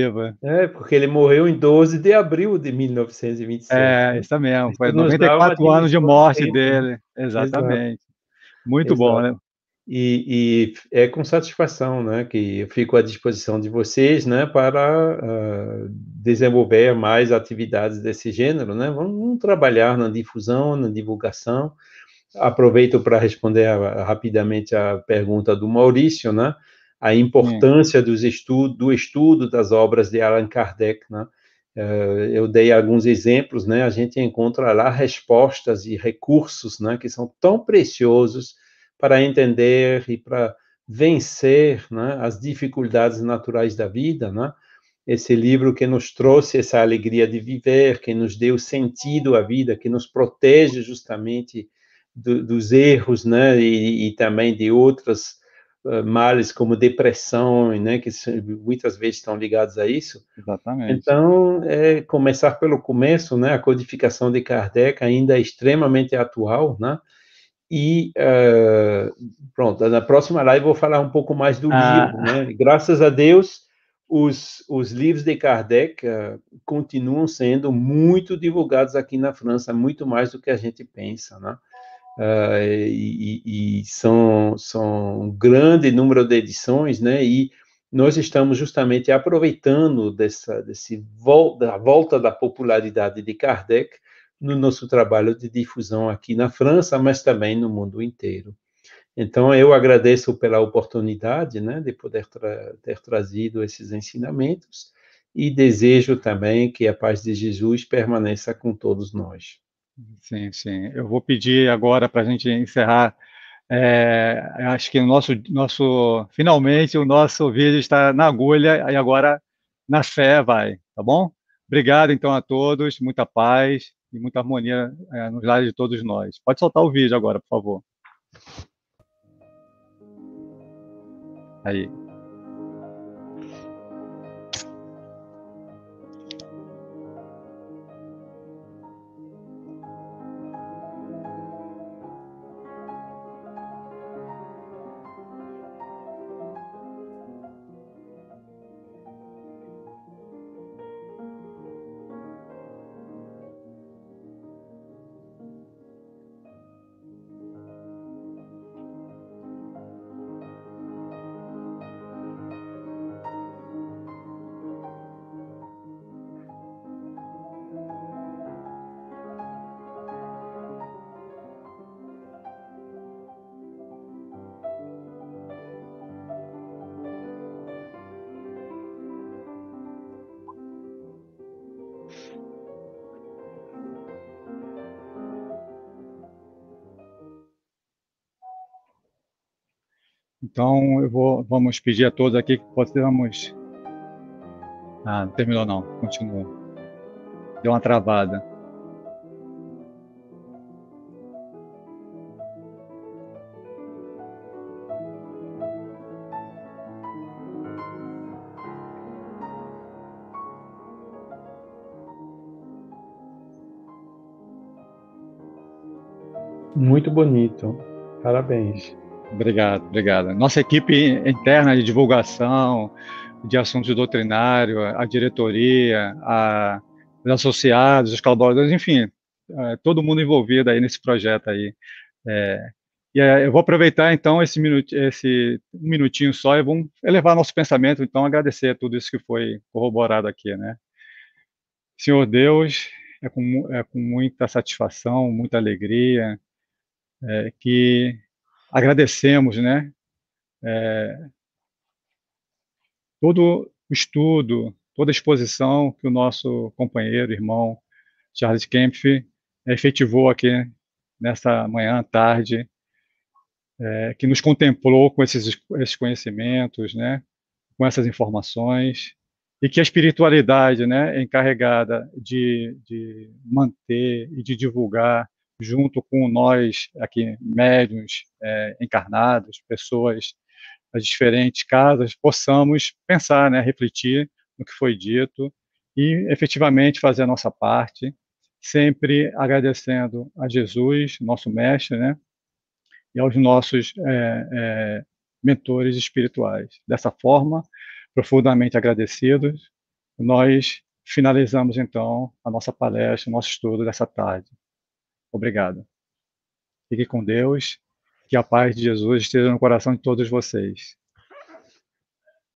Curitiba. É, porque ele morreu em 12 de abril de 1927. É, isso mesmo. Foi 94 anos de morte tempo. dele. Exatamente. Exato. Muito Exato. bom, né? E, e, é com satisfação né, que eu fico à disposição de vocês né, para uh, desenvolver mais atividades desse gênero. Né? Vamos, vamos trabalhar na difusão, na divulgação. Aproveito para responder a, rapidamente a pergunta do Maurício. Né? a importância é. dos estudo, do estudo das obras de Allan Kardec, né? É, eu dei alguns exemplos, né? A gente encontra lá respostas e recursos, né? Que são tão preciosos para entender e para vencer, né? As dificuldades naturais da vida, né? Esse livro que nos trouxe essa alegria de viver, que nos deu sentido à vida, que nos protege justamente do, dos erros, né? E, e também de outras eh, males como depressão, né, que muitas vezes estão ligados a isso. Exatamente. Então, é, começar pelo começo, né, a codificação de Kardec ainda é extremamente atual, né, e uh, pronto, na próxima live vou falar um pouco mais do ah. livro, né, graças a Deus, os, os livros de Kardec uh, continuam sendo muito divulgados aqui na França, muito mais do que a gente pensa, né, ah, e, são, são um grande número de edições, né? E nós estamos justamente aproveitando dessa desse vol da volta da popularidade de Kardec no nosso trabalho de difusão aqui na França, mas também no mundo inteiro. Então, eu agradeço pela oportunidade né, de poder tra ter trazido esses ensinamentos e desejo também que a paz de Jesus permaneça com todos nós. Sim, sim. Eu vou pedir agora para a gente encerrar. É, acho que o nosso, nosso, finalmente o nosso vídeo está na agulha e agora na fé vai, tá bom? Obrigado então a todos, muita paz e muita harmonia é, nos lares de todos nós. Pode soltar o vídeo agora, por favor. Aí. Então, eu vou, vamos pedir a todos aqui que possamos. Ah, não terminou não, continua. Deu uma travada. Muito bonito. Parabéns. Obrigado, obrigado. Nossa equipe interna de divulgação, de assuntos doutrinário, a diretoria, a, os associados, os colaboradores, enfim, é, todo mundo envolvido aí nesse projeto aí. É, e eu vou aproveitar então esse, minut, esse minutinho só e vamos elevar nosso pensamento, então agradecer a tudo isso que foi corroborado aqui, né? Senhor Deus, é com, é com muita satisfação, muita alegria é, que agradecemos, né? É, todo o estudo, toda a exposição que o nosso companheiro, irmão Charles Kempf efetivou aqui nesta manhã, tarde, é, que nos contemplou com esses, esses conhecimentos, né? Com essas informações e que a espiritualidade né, é encarregada de, de manter e de divulgar junto com nós aqui, médiuns é, encarnados, pessoas das diferentes casas, possamos pensar, né, refletir no que foi dito e efetivamente fazer a nossa parte, sempre agradecendo a Jesus, nosso mestre, né, e aos nossos é, é, mentores espirituais. Dessa forma, profundamente agradecidos, nós finalizamos então a nossa palestra, o nosso estudo dessa tarde. Obrigado. Fique com Deus. Que a paz de Jesus esteja no coração de todos vocês.